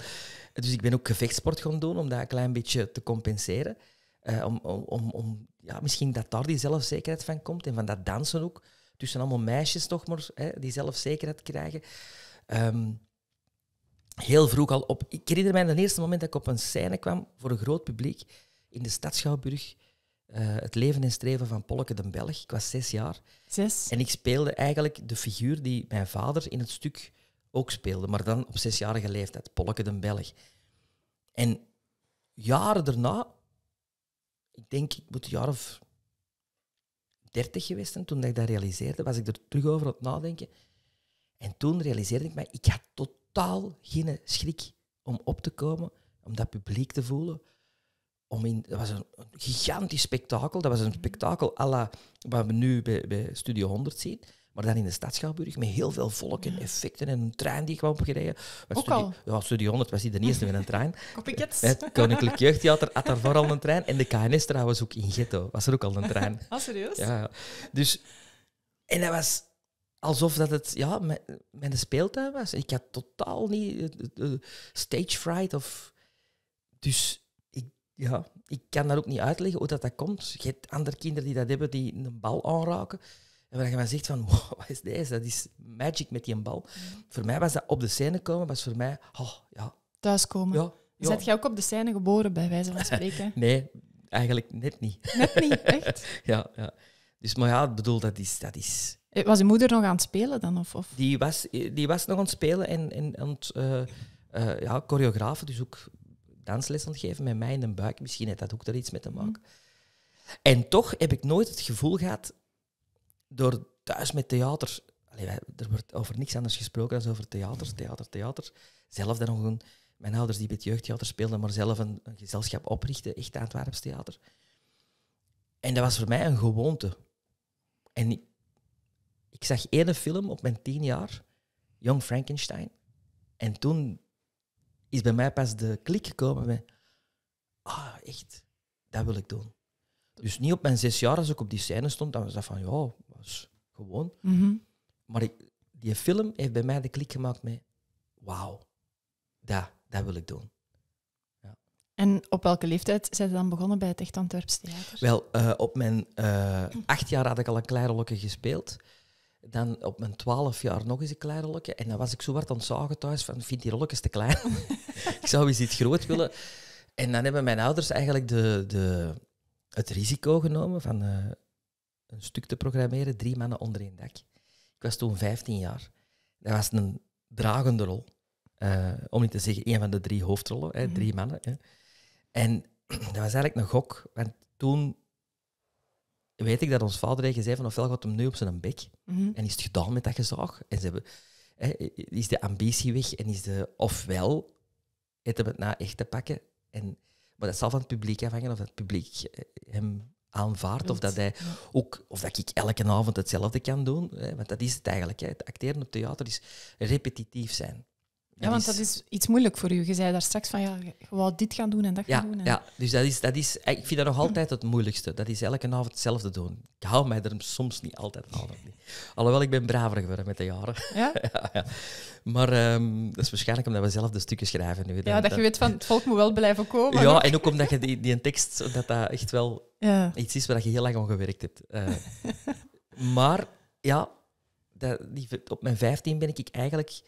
Dus ik ben ook gevechtsport gaan doen om dat een klein beetje te compenseren. Eh, om, om, om, ja, misschien dat daar die zelfzekerheid van komt en van dat dansen ook. Tussen allemaal meisjes toch maar, hè, die zelfzekerheid krijgen. Ehm, heel vroeg al op... Ik herinner mij het eerste moment dat ik op een scène kwam voor een groot publiek in de Stadschouwburg. Eh, het leven en streven van Polke den Belg. Ik was zes jaar. Zes? En ik speelde eigenlijk de figuur die mijn vader in het stuk ook speelde, maar dan op zesjarige leeftijd, Polke de Belg. En jaren daarna, ik denk, ik moet een jaar of dertig geweest zijn, toen ik dat realiseerde, was ik er terug over aan het nadenken. En toen realiseerde ik mij, ik had totaal geen schrik om op te komen, om dat publiek te voelen. Om in, dat was een, gigantisch spektakel. Dat was een spektakel à la wat we nu bij, bij Studio 100 zien. Maar dan in de stad Schouwburg met heel veel volk en effecten en een trein die gewoon gereden. Was Ook al? Ja, Studio 100 was die de eerste met een trein. Copycats. Het Koninklijk Jeugdtheater had daar vooral een trein. En de KNS trouwens ook in Ghetto was er ook al een trein. Ah, serieus? Ja. Dus, en dat was alsof dat het ja, mijn, speeltuin was. Ik had totaal niet eh, eh, eh, stage fright of... Dus ja, ik kan daar ook niet uitleggen hoe dat, dat komt. Je hebt andere kinderen die dat hebben, die een bal aanraken. En waar je van zegt van, wat is deze? Dat is magic met die bal. Mhm. Voor mij was dat op de scène komen, was voor mij, oh, ja. Thuiskomen. Ja, ja. Zet jij ook op de scène geboren, bij wijze van spreken? nee, eigenlijk net niet. Net niet, echt? ja, ja. Dus, maar ja, ik bedoel, dat is... Dat is eh, was je moeder nog aan het spelen dan? Of, of? Die, was, eh, die was nog aan het spelen en, en, eh, ja, choreografen, dus ook dansles aan het geven met mij in de buik. Misschien heeft dat ook daar iets mee te maken. Mhm. En toch heb ik nooit het gevoel gehad door thuis met theater. er wordt over niks anders gesproken dan over theater, theater, theater. Zelf dan nog een. Mijn ouders die bij het jeugdtheater speelden, maar zelf een, een gezelschap oprichten, echt het theater. En dat was voor mij een gewoonte. En ik, ik zag één film op mijn tien jaar, Young Frankenstein. En toen is bij mij pas de klik gekomen met, ah, echt, dat wil ik doen. Dus niet op mijn zes jaar, als ik op die scène stond, dan was dat van, ja, was gewoon. Mhm. Maar die film heeft bij mij de klik gemaakt met, wauw, dat, dat wil ik doen. Ja. En op welke leeftijd zijn ze dan begonnen bij het Echt Antwerps Theater? Wel, eh, op mijn eh, acht jaar had ik al een klein rolletje gespeeld. Dan op mijn twaalf jaar nog eens een klein rolletje. En dan was ik zo hard aan het zagen thuis van, vind die rolletjes te klein? ik zou eens iets groot willen. En dan hebben mijn ouders eigenlijk de, de, het risico genomen van eh, een stuk te programmeren, drie mannen onder één dak. Ik was toen 15 jaar. Dat was een dragende rol. Eh, om niet te zeggen, een van de drie hoofdrollen, hè, mhm. drie mannen. Hè. En dat was eigenlijk een gok, want toen weet ik dat ons vader tegen zei van ofwel gaat hem nu op zijn bek mhm. en is het gedaan met dat gezag. En ze hebben, hè, is de ambitie weg en is de ofwel het hebben het na echt te pakken en maar dat zal van het publiek afhangen of het publiek eh, hem aanvaardt. Of dat hij ook, of dat ik elke avond hetzelfde kan doen. Hè, want dat is het eigenlijk. Hè. Het acteren op theater is repetitief zijn ja, want dat is iets moeilijk voor u. Je zei daar straks van, ja, je wou dit gaan doen en dat gaan doen. En... Ja, dus dat is, dat is, eh, ik vind dat nog altijd het moeilijkste. Dat is elke avond hetzelfde doen. Ik hou mij er soms niet altijd aan. Alhoewel, ik ben braver geworden met de jaren. Ja? ja, Maar ehm, dat is waarschijnlijk omdat we zelf de stukken schrijven nu. ja, dat, je weet van, het volk moet wel blijven komen. Ja, en ook omdat je die, die tekst, dat dat echt wel iets is waar je heel lang aan gewerkt hebt. Eh. maar, ja, dat, die, op mijn vijftien ben ik eigenlijk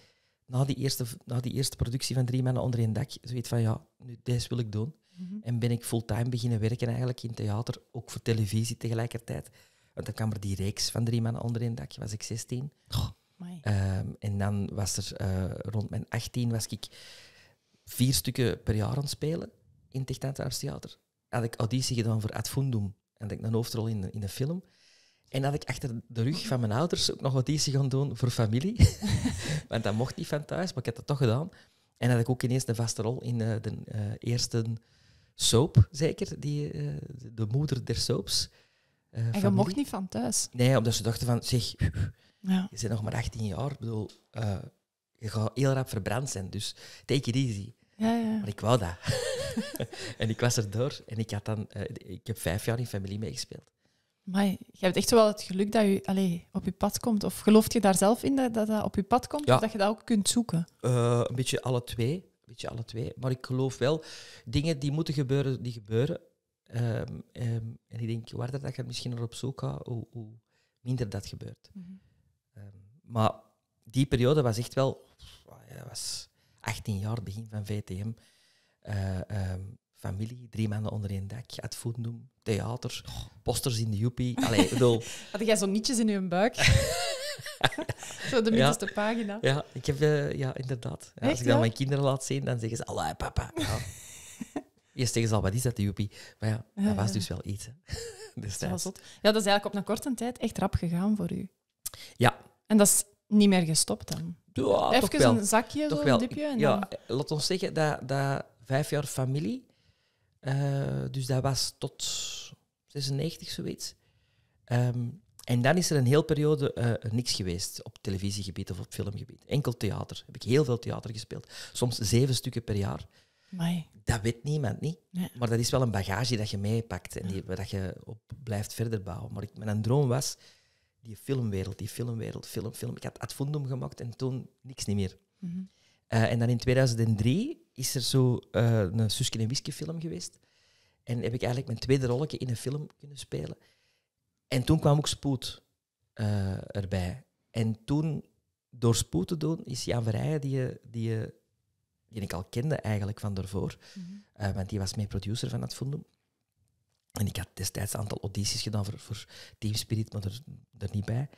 na die eerste, na die eerste productie van Drie Mannen onder een dak, zoiets van ja, nu deze wil ik doen. Mhm. En ben ik fulltime beginnen werken eigenlijk in theater, ook voor televisie tegelijkertijd. Want dan kwam er die reeks van Drie Mannen onder een dak, was ik 16. Ehm, en dan was er eh, rond mijn 18 was ik vier stukken per jaar aan het spelen in het Theater. Had ik auditie gedaan voor Ad Fundum. En had ik een hoofdrol in, in een film. En dat ik achter de rug van mijn ouders ook nog wat eerst gaan doen voor familie. Want dat mocht niet van thuis, maar ik heb dat toch gedaan. En had ik ook ineens de vaste rol in eh, de eh, eerste soap, zeker, die, eh, de moeder der soaps. en je mocht niet van thuis? Nee, omdat ze dachten van, zeg, ja. je bent nog maar 18 jaar. Ik bedoel, je gaat heel rap verbrand zijn, dus take it easy. Ja, ja. Maar ik wou dat. en ik was erdoor en ik, had dan, ik heb vijf jaar in familie meegespeeld. Maar je hebt echt wel het geluk dat je allez, op je pad komt. Of gelooft je daar zelf in dat dat, op je pad komt? Of dat je dat ook kunt zoeken? Eh, een beetje alle twee. Een beetje alle twee. Maar ik geloof wel, dingen die moeten gebeuren, die gebeuren. Ehm, ehm, en ik denk, waar dat je misschien naar op zoek gaat, hoe, minder dat gebeurt. Mhm. Ehm, maar die periode was echt wel... Ah, was 18 jaar, begin van VTM. Eh, familie, drie maanden onder één dak, het doen, theater, oh. posters in de joepie. Allee, bedoel... Had jij zo'n nietjes in je buik? zo de minste pagina. Ja, ik heb, eh, ja inderdaad. Ja, als ik dat mijn kinderen laat zien, dan zeggen ze, allee papa. Eerst zeggen ze al, wat is dat, de joepie? Maar ja, dat was dus wel iets. dat ja, dat is eigenlijk op een korte tijd echt rap gegaan voor u. Ja. En dat is niet meer gestopt dan? Ja, Even een zakje, zo, een dipje. En ja, laat ons zeggen dat, dat vijf jaar familie eh, dus dat was tot 96 zoiets. Um, en dan is er een hele periode uh, niks geweest op televisiegebied of op filmgebied. Enkel theater. Heb ik heel veel theater gespeeld. Soms zeven stukken per jaar. Dat weet niemand niet. Maar dat is wel een bagage dat je meepakt en die, dat je op blijft verder bouwen. Maar ik, mijn droom was die filmwereld, die filmwereld, film, film. Ik had Ad Fundum gemaakt en toen niks niet meer. Mhm. Eh, en dan in 2003 is er zo eh, een Suske en Wiske film geweest. En heb ik eigenlijk mijn tweede rolletje in een film kunnen spelen. En toen kwam ook Spoed eh, erbij. En toen, door Spoed te doen, is Jan Verheijen, die, die, die ik al kende eigenlijk van daarvoor, mhm. eh, want die was mijn producer van het Fondum. En ik had destijds een aantal audities gedaan voor, Team Spirit, maar er, niet bij.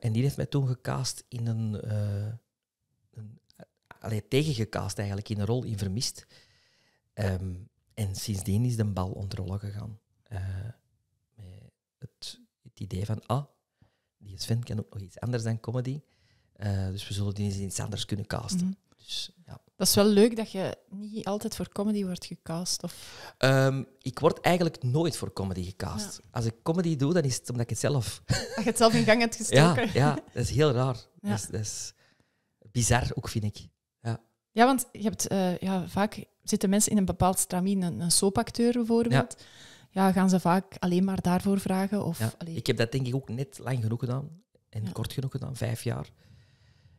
en die heeft mij toen gecast in een, een allee, tegengecast eigenlijk in een rol in vermist. Ehm, en sindsdien is de bal ontrollen gegaan. Eh, met het, het, idee van, ah, die Sven kan ook nog iets anders dan comedy. Eh, dus we zullen die eens iets anders kunnen casten. Mhm. Dus, ja. Dat is wel leuk dat je niet altijd voor comedy wordt gecast. Of... Ehm, ik word eigenlijk nooit voor comedy gecast. Als ik comedy doe, dan is het omdat ik het zelf. Dat je het zelf in gang hebt gestoken. Ja, ja dat is heel raar. Dat, is, dat, is, bizar ook, vind ik. Ja, want je hebt eh, ja, vaak zitten mensen in een bepaald stramien, een, soapacteur bijvoorbeeld. Ja. gaan ze vaak alleen maar daarvoor vragen? Of, ja. Ik heb dat denk ik ook net lang genoeg gedaan en kort genoeg gedaan, vijf jaar.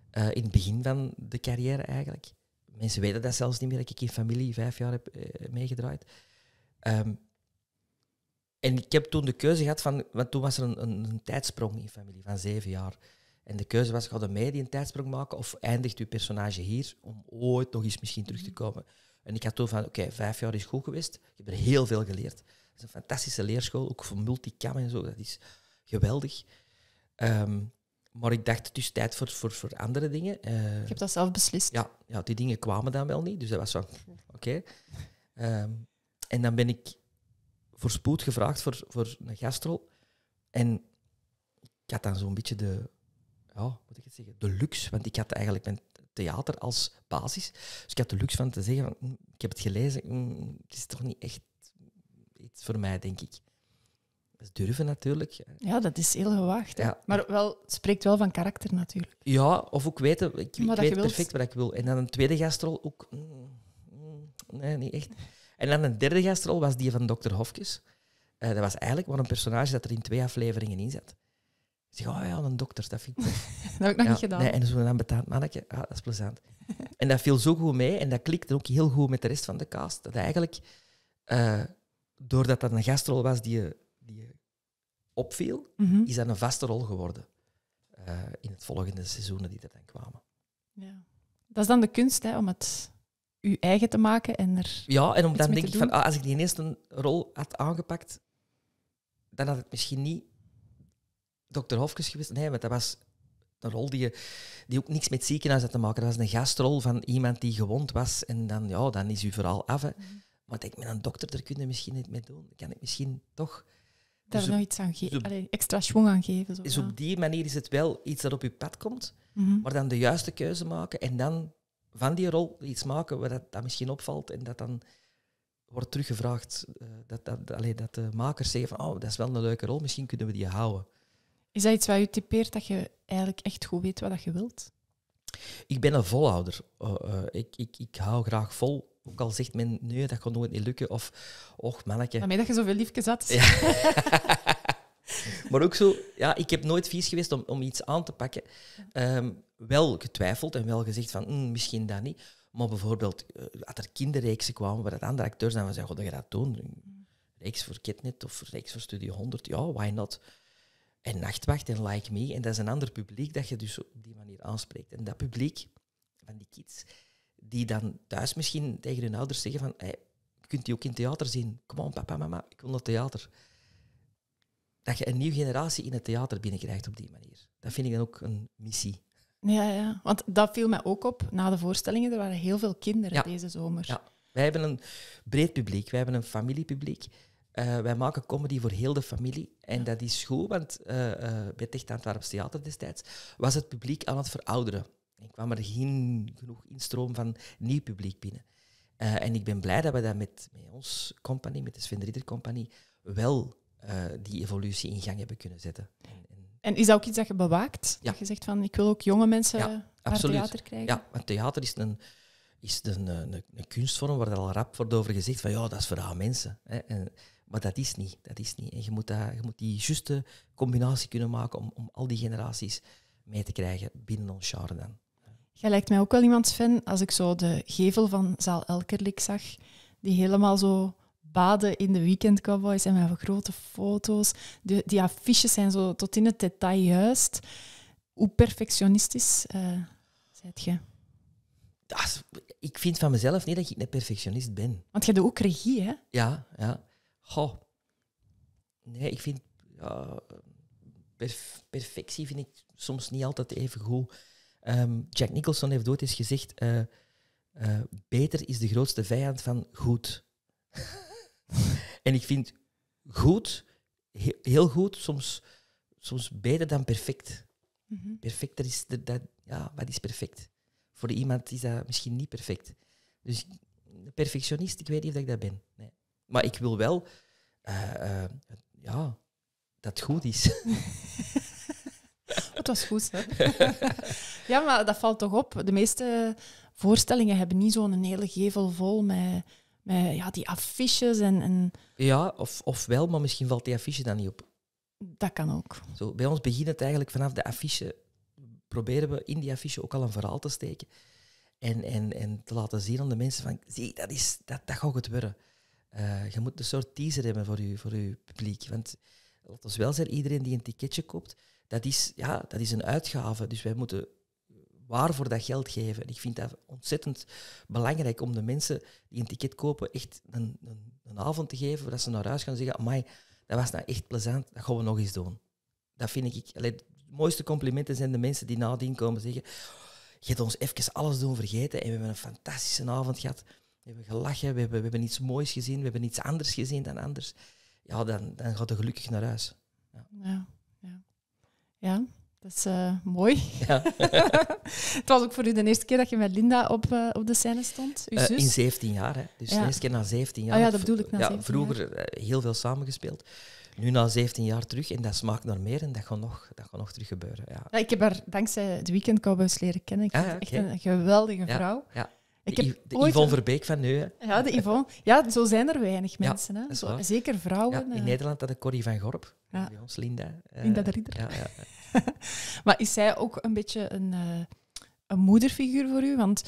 Eh, in het begin van de carrière eigenlijk. Mensen weten dat zelfs niet meer, dat ik in familie vijf jaar heb eh, meegedraaid. Ehm, en ik heb toen de keuze gehad van, want toen was er een, een, een tijdsprong in familie van zeven jaar. En de keuze was, ga mij die een tijdsprong maken of eindigt uw personage hier om ooit nog eens misschien terug te mhm. komen? En ik had toen van, oké, vijf jaar is goed geweest. Ik heb er heel veel geleerd. Het is een fantastische leerschool, ook voor multicam en zo. Dat is geweldig. Ehm, maar ik dacht, het is tijd voor, voor, voor andere dingen. Uh, eh, ik heb dat zelf beslist. Ja, ja, die dingen kwamen dan wel niet. Dus dat was zo, oké. Ehm, en dan ben ik voor spoed gevraagd voor, voor een gastrol. En ik had dan zo'n beetje de ja, moet ik het zeggen, de luxe, want ik had eigenlijk mijn theater als basis. Dus ik had de luxe van te zeggen, van, mm, ik heb het gelezen, mm, het is toch niet echt iets voor mij, denk ik. Dat is durven natuurlijk. Ja, dat is heel gewaagd. Maar wel, het spreekt wel van karakter natuurlijk. Ja, of ook weten, ik, weet perfect wat ik wil. En dan een tweede gastrol ook... Mm, nee, niet echt. En dan een derde gastrol was die van Dr. Hofkes. Eh, dat was eigenlijk wel een personage dat er in twee afleveringen in zat. Ik zeg, oh ja, een dokter, dat vind ik... dat heb ik nog niet gedaan. Nee, en zo'n aanbetaald mannetje, ah, dat is plezant. en dat viel zo goed mee en dat klikte ook heel goed met de rest van de cast. Dat eigenlijk, eh, doordat dat een gastrol was die, die opviel, mhm. is dat een vaste rol geworden eh, in het volgende seizoenen die er dan kwamen. Ja. Dat is dan de kunst, hè, om het je eigen te maken en er. Ja, en om dan denk ik van, ah, als ik die eerste rol had aangepakt, dan had het misschien niet dokter Hofkes geweest? Nee, want dat was een rol die, die ook niks met ziekenhuis had te maken. Dat was een gastrol van iemand die gewond was. En dan, ja, dan is u vooral af. Mhm. Maar ik denk, met een dokter, daar kunnen misschien niet mee doen. Kan ik misschien toch... Daar dus nog iets aan geven, dus extra schwung aan geven. Zo dus op die manier is het wel iets dat op je pad komt, mhm. maar dan de juiste keuze maken en dan van die rol iets maken waar dat, misschien opvalt en dat dan wordt teruggevraagd. Eh, dat, dat, dat de makers zeggen van, oh, dat is wel een leuke rol, misschien kunnen we die houden. Is dat iets wat je typeert dat je eigenlijk echt goed weet wat je wilt? Ik ben een volhouder. Oh, eh, ik, ik, ik hou graag vol. Ook al zegt men, nee, dat kan nooit niet lukken. Of, och, manneke. Waarmee dat je zoveel liefjes had. Ja. maar ook zo, ja, ik heb nooit vies geweest om, om iets aan te pakken. Ehm, wel getwijfeld en wel gezegd van, mm, misschien dat niet. Maar bijvoorbeeld, uh, eh, als er kinderreeksen kwamen waar het andere acteurs dan en zeiden, god, dat je dat doen. Reeks voor Kidnet of reeks voor Studio 100, ja, why not? En Nachtwacht en Like Me. En dat is een ander publiek dat je dus op die manier aanspreekt. En dat publiek van die kids, die dan thuis misschien tegen hun ouders zeggen van... Hey, kunt die ook in theater zien? Kom op, papa, mama, ik wil naar theater. Dat je een nieuwe generatie in het theater binnenkrijgt op die manier. Dat vind ik dan ook een missie. Ja, ja, want dat viel mij ook op na de voorstellingen. Er waren heel veel kinderen deze zomer. Ja. Wij hebben een breed publiek, wij hebben een familiepubliek. Eh, wij maken comedy voor heel de familie. En dat is goed, want uh, uh, bij het Echt Antwerps Theater destijds was het publiek aan het verouderen. Ik kwam er geen genoeg instroom van nieuw publiek binnen. en ik ben blij dat we dat met, met ons compagnie, met de Sven Ritter Compagnie, wel die evolutie in gang hebben kunnen zetten. En, is dat ook iets dat je bewaakt? Dat je zegt van, ik wil ook jonge mensen naar theater krijgen? Ja, want theater is een is een, een, kunstvorm waar al rap wordt over gezegd van ja, dat is voor oude mensen. Hè. Maar dat is niet. Dat is niet. En je, moet dat, je moet die juiste combinatie kunnen maken om, om al die generaties mee te krijgen binnen ons genre dan. Jij lijkt mij ook wel iemand, Sven, als ik zo de gevel van zaal Elkerlik zag, die helemaal zo baden in de weekend cowboys en met grote foto's. die affiches zijn zo tot in het detail juist. Hoe perfectionistisch uh, eh, je? ik vind van mezelf niet dat ik een perfectionist ben. Want jij doet ook regie, hè? Ja, ja. Goh, nee, ik vind perfectie vind ik soms niet altijd even goed. Ehm, Jack Nicholson heeft ooit eens gezegd: eh, eh, beter is de grootste vijand van goed. en ik vind goed, heel goed, soms, soms beter dan perfect. Mhm. Perfecter is dat, ja, wat is perfect? Voor iemand is dat misschien niet perfect. Dus perfectionist, ik weet niet of ik dat ben. Nee. Maar ik wil wel eh, eh, ja, dat het goed is. het was goed, hè? ja, maar dat valt toch op. De meeste voorstellingen hebben niet zo'n hele gevel vol met, met ja, die affiches. En, en... Ja, of, of wel, maar misschien valt die affiche dan niet op. Dat kan ook. Zo, bij ons begint het eigenlijk vanaf de affiche. Proberen we in die affiche ook al een verhaal te steken. En, en, en te laten zien aan de mensen van, zie, dat, is, dat, dat gaat het worden. Eh, je moet een soort teaser hebben voor je, voor je publiek. Want laat ons wel zijn, iedereen die een ticketje koopt, dat is, ja, dat is een uitgave. Dus wij moeten waar voor dat geld geven. En ik vind dat ontzettend belangrijk om de mensen die een ticket kopen echt een, een, een avond te geven, dat ze naar huis gaan zeggen, amai, dat was nou echt plezant, dat gaan we nog eens doen. Dat vind ik... Allee, de mooiste complimenten zijn de mensen die nadien komen zeggen, je hebt ons even alles doen vergeten en we hebben een fantastische avond gehad. We hebben gelachen, we hebben, we hebben iets moois gezien, we hebben iets anders gezien dan anders. Ja, dan, dan gaat het gelukkig naar huis. Ja, ja, ja. ja dat is eh, mooi. Ja. het was ook voor u de eerste keer dat je met Linda op, eh, op de scène stond, uw eh, zus? in 17 jaar, hè. dus de eerste keer na 17 ah jaar. Oh, ja, dat bedoel ik, na 17 Vroeger heel veel samengespeeld nu na 17 jaar terug en dat smaakt naar meer en dat gaat nog, dat gaat nog terug gebeuren. Ja. ja ik heb haar dankzij het Weekend leren kennen. Ik ah, echt een geweldige vrouw. Ja, ik de, heb Yvonne Verbeek van nu. Ja, de Yvonne. Ja, zo zijn er weinig mensen. hè? zeker vrouwen. Ja, in eh. Nederland had ik Corrie van Gorp. Bij ons Linda. Eh, Linda de ja. maar is zij ook een beetje een, eh, een moederfiguur voor u? Want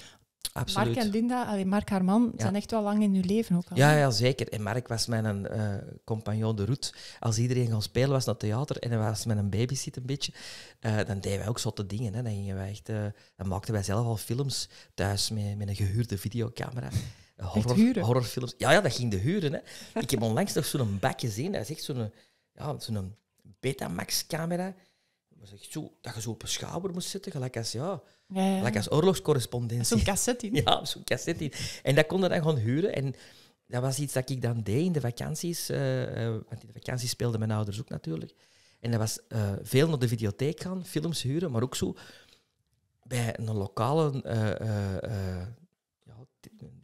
Mark en Linda, allee, Mark haar man, zijn echt wel lang in uw leven ook al. Ja, ja zeker. En Mark was mijn eh, compagnon de route. Als iedereen ging spelen was naar het theater en hij was met een babysit een beetje, eh, dan deden wij ook zotte dingen. Hè. Dan, gingen wij eh, dan maakten wij zelf al films thuis met, met een gehuurde videocamera. horrorfilms. Ja, ja, dat ging de huren. Hè. Ik heb onlangs nog zo'n bak gezien. Dat is echt zo'n ja, zo'n Betamax-camera zo, dat je zo op een schouder moest zitten, gelijk als, ja, Gelijk als oorlogscorrespondentie. Zo'n cassette in. Ja, zo'n cassette in. En dat konden dan gewoon huren. En dat was iets dat ik dan deed in de vakanties. Eh, eh, want in de vakanties speelden mijn ouders ook natuurlijk. En dat was eh, veel naar de videotheek gaan, films huren, maar ook zo bij een lokale ja,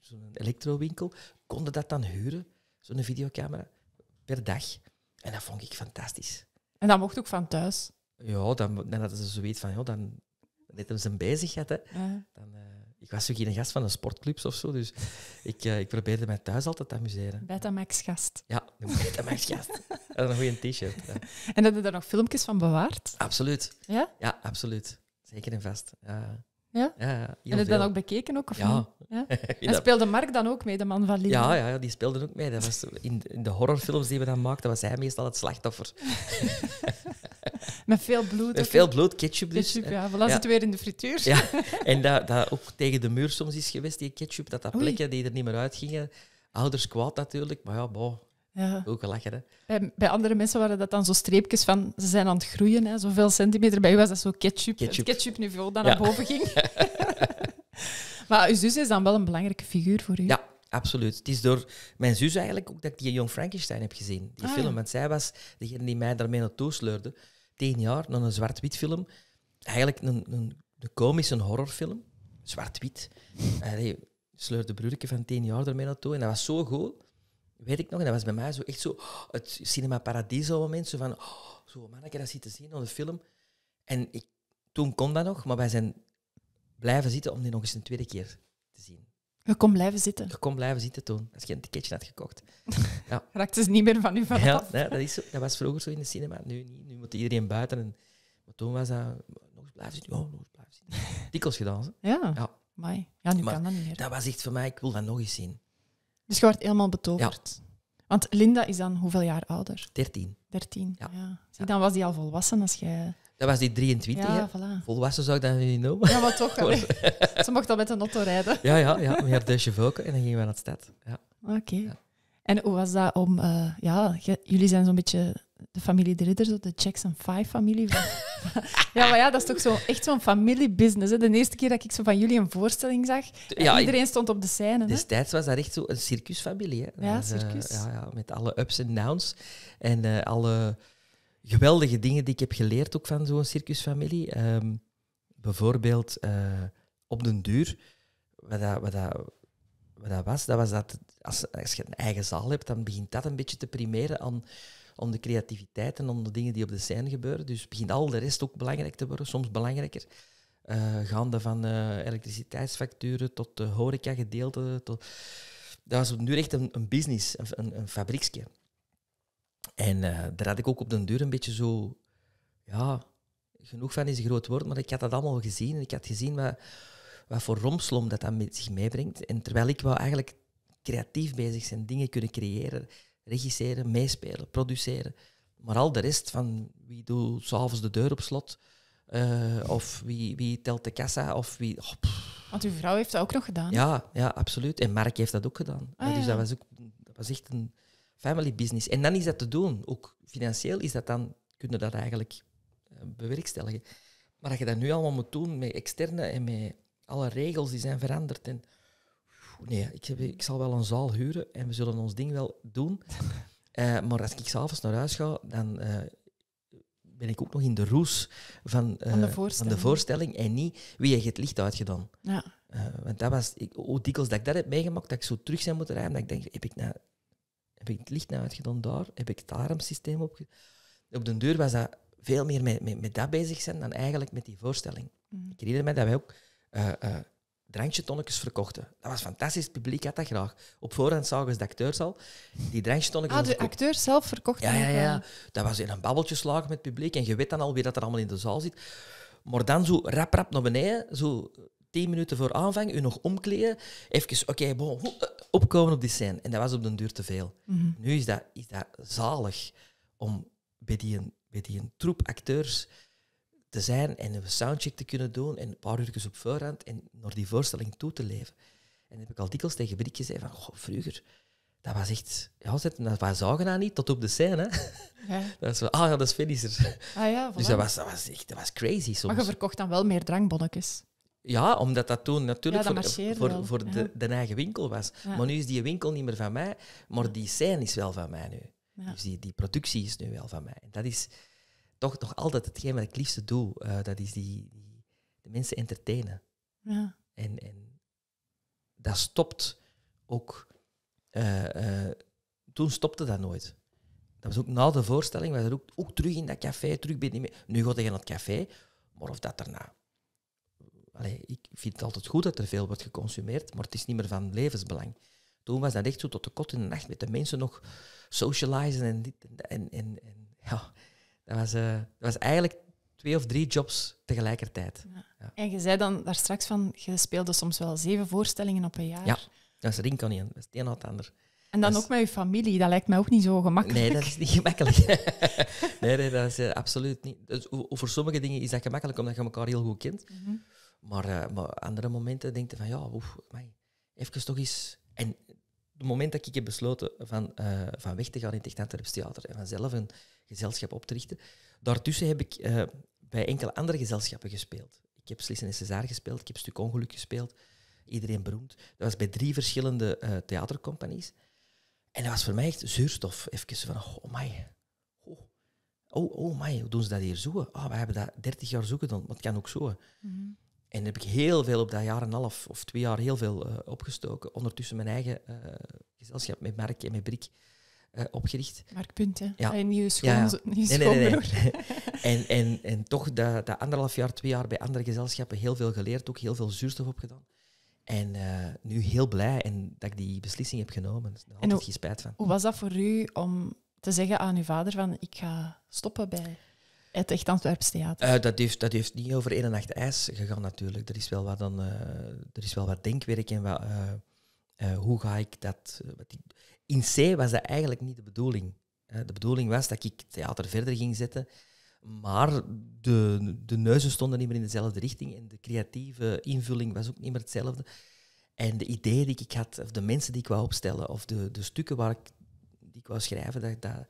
zo'n elektrowinkel konden dat dan huren, zo'n videocamera, per dag. En dat vond ik fantastisch. En dat mocht ook van thuis? Ja, dan, hadden ze zo weet van, ja, dan net hem zijn bezigheid. Hè. Dan, eh, ik was ook geen gast van een sportclubs of zo, dus ik, eh, ik probeerde mij thuis altijd te amuseren. Betamax-gast. Ja, Betamax-gast. en een goede t-shirt. En hebben je daar nog filmpjes van bewaard? Absoluut. Ja? Ja, absoluut. Zeker en vast. Ja. Ja? ja, ja en het dan ook bekeken ook, of ja. niet? Ja. en speelde Mark dan ook mee, de man van Lien? Ja, ja die speelde ook mee. Dat was in, de horrorfilms die we dan maakten, was hij meestal het slachtoffer. Met veel bloed. Met veel bloed, ketchup dus. ja. We laten het weer in de frituur. Ja, en dat, dat ook tegen de muur soms is geweest, die ketchup, dat dat plekken die er niet meer uitgingen. Ouders kwaad natuurlijk, maar ja, boh ja. Ook wel hè? Bij, bij, andere mensen waren dat dan zo streepjes van ze zijn aan het groeien. Hè. Zoveel centimeter bij u was dat zo ketchup. Ketchup, niveau dat naar boven ging. maar uw zus is dan wel een belangrijke figuur voor u. Ja, absoluut. Het is door mijn zus eigenlijk ook dat ik die Jong Frankenstein heb gezien. Die ah, film. Ja. Want zij was degene die mij daarmee naartoe sleurde. Tien jaar, naar een zwart-wit film. Eigenlijk een, een, een komische horrorfilm. Zwart-wit. Sleurde broertje van tien jaar daarmee naartoe. En dat was zo goed weet ik nog, en dat was bij mij zo echt zo oh, het Cinema Paradiso moment, zo van, oh, zo manneke, dat ziet te zien op de film. En ik, toen kon dat nog, maar wij zijn blijven zitten om die nog eens een tweede keer te zien. Je kon blijven zitten. Je kon blijven zitten toen, als je een ticketje had gekocht. Ja. Raakte ze dus niet meer van u vanaf. Ja, dat, is dat was vroeger zo in de cinema, nu niet. Nu moet iedereen buiten. En, maar toen was dat... Nog eens blijven zitten, oh, nog eens blijven zitten. Dikwijls gedaan, Ja, ja. maar Ja, nu kan dat niet meer. Dat was echt voor mij, ik wil dat nog eens zien. Dus je wordt helemaal betoverd. Want Linda is dan hoeveel jaar ouder? 13. 13, ja. dan was die al volwassen als jij... Dat was die 23, ja, Volwassen zou ik dat niet noemen. Ja, maar toch. Ze mocht al met een auto rijden. Ja, ja, ja. We hadden volken en dan gingen we naar het stad. Ja. Oké. En hoe was dat om... Eh, ja, jullie zijn zo'n beetje de familie de Ridder, zo de Jackson Five familie ja, maar ja, dat is toch zo, echt zo'n familiebusiness. De eerste keer dat ik zo van jullie een voorstelling zag, eh, ja, iedereen stond op de scène. Destijds was dat echt zo een circusfamilie. Hè? Ja, eh, circus. ja, ja, met alle ups en downs en eh, alle geweldige dingen die ik heb geleerd ook van zo'n circusfamilie. Ehm, bijvoorbeeld op den duur, wat dat, wat dat, wat dat was, dat was dat als, als je een eigen zaal hebt, dan begint dat een beetje te primeren aan om de creativiteit en om de dingen die op de scène gebeuren. Dus begint al de rest ook belangrijk te worden, soms belangrijker. gaan eh, gaande van eh, elektriciteitsfacturen tot de horecagedeelte. Tot... Dat was nu echt een, een business, een, een fabrieksje. En eh, daar had ik ook op den duur een beetje zo... Ja, genoeg van is een groot woord, maar ik had dat allemaal gezien. En ik had gezien wat, voor romslom dat, dat met zich meebrengt. En terwijl ik wel eigenlijk creatief bezig zijn, dingen kunnen creëren, regisseren, meespelen, produceren. Maar al de rest van wie doet s'avonds de deur op slot, eh, of wie, wie telt de kassa, of wie... Oh, Want uw vrouw heeft dat ook nog gedaan? Ja, ja absoluut. En Mark heeft dat ook gedaan. Ah, dus dat was, ook, dat was echt een family business. En dan is dat te doen. Ook financieel is dat dan, kun je dat eigenlijk eh, bewerkstelligen. Maar dat je dat nu allemaal moet doen met externe en met alle regels die zijn veranderd. En nee, ik, heb, ik zal wel een zaal huren en we zullen ons ding wel doen. Eh, maar als ik s'avonds naar huis ga, dan eh, ben ik ook nog in de roes van, eh, van, de voorstelling en niet wie heeft het licht uitgedaan. Ja. want dat was, ik, dikwijls dat ik dat heb meegemaakt, dat ik zo terug zijn moeten rijden, dat ik denk, heb ik, nou- heb ik het licht nou uitgedaan daar? Heb ik het alarmsysteem op? Op de deur was dat veel meer met, met, met dat bezig zijn dan eigenlijk met die voorstelling. Mm. Ik herinner me dat wij ook drankjetonnetjes verkochten. Dat was fantastisch, het publiek had dat graag. Op voorhand zagen ze de acteurs al. Die drankjetonnetjes... Ah, de acteur zelf verkocht. Ja, ja, ja, Dat was in een babbeltje slagen met het publiek. En je weet dan al wie dat er allemaal in de zaal zit. Maar dan zo rap, rap naar beneden, zo tien minuten voor aanvang, u nog omkleden. Even, oké, okay, eh, opkomen op die scène. En dat was op den duur te veel. Mhm. Nu is dat, is dat zalig om bij die, bij die troep acteurs te zijn en een soundcheck te kunnen doen en een paar uurtjes op voorhand en naar die voorstelling toe te leven. En dan heb ik al dikwijls tegen Brik gezegd van, goh, vroeger, dat was echt... Ja, dat, wij zagen dat niet, tot op de scène. Hè? Ja. Dat was, ah ja, dat is finisher Ah, ja, Dus dat was, dat was echt dat was crazy soms. Maar je verkocht dan wel meer drankbonnetjes? Ja, omdat dat toen natuurlijk voor, voor, voor de, eigen winkel was. Maar nu is die winkel niet meer van mij, maar die scène is wel van mij nu. Dus die, die productie is nu wel van mij. dat is toch, toch altijd hetgeen wat ik liefste doe, eh, dat is die, die, de mensen entertainen. Ja. En, en dat stopt ook. Eh, eh, toen stopte dat nooit. Dat was ook na de voorstelling, We waren ook, ook terug in dat café, terug bij die Nu gaat ik naar het café, maar of dat daarna. Allee, ik vind het altijd goed dat er veel wordt geconsumeerd, maar het is niet meer van levensbelang. Toen was dat echt zo tot de kot in de nacht met de mensen nog socializen en dit en, en, en, en ja. Dat was, eh, dat was eigenlijk twee of drie jobs tegelijkertijd. Ja. En je zei dan daar straks van, je speelde soms wel zeven voorstellingen op een jaar. Ja, dat is ring kan niet, dat is het een of het ander. En dan ook met je familie, dat lijkt mij ook niet zo gemakkelijk. Nee, dat is niet gemakkelijk. nee, nee, dat is eh, absoluut niet. Dus voor sommige dingen is dat gemakkelijk, omdat je elkaar heel goed kent. Mhm. maar, eh, maar, andere momenten denk je van, ja, oef, even toch eens... En het moment dat ik heb besloten van, eh, van weg te gaan in het Theater en vanzelf een gezelschap op te richten, daartussen heb ik eh, bij enkele andere gezelschappen gespeeld. Ik heb Slissen en César gespeeld, ik heb Stuk Ongeluk gespeeld, iedereen beroemd. Dat was bij drie verschillende uh, theatercompanies. En dat was voor mij echt zuurstof. Even van, oh my, oh, oh, oh my, hoe doen ze dat hier zoeken? oh, ah, we hebben dat dertig jaar zoeken dan, maar het kan ook zo. En heb ik heel veel op dat jaar en half of twee jaar heel veel eh, opgestoken. Ondertussen mijn eigen eh, gezelschap met Mark en met Brik eh, opgericht. Markpunt, hè? Ja. Een nieuwe nee, nee, nee, en, en, en toch dat, dat anderhalf jaar, twee jaar bij andere gezelschappen heel veel geleerd, ook heel veel zuurstof opgedaan. En nu heel blij en dat ik die beslissing heb genomen. Daar had ik geen spijt van. Hoe was dat voor u om te zeggen aan uw vader van ik ga stoppen bij het echt Antwerps theater. Eh, dat, heeft, dat heeft niet over één en nacht ijs gegaan natuurlijk. Er is wel wat, dan, eh, er is wel wat denkwerk en wat, eh, hoe ga ik dat... in C was dat eigenlijk niet de bedoeling. de bedoeling was dat ik theater verder ging zetten, maar de, de neuzen stonden niet meer in dezelfde richting en de creatieve invulling was ook niet meer hetzelfde. En de ideeën die ik had, of de mensen die ik wou opstellen, of de, de stukken waar ik, die ik wou schrijven, dat,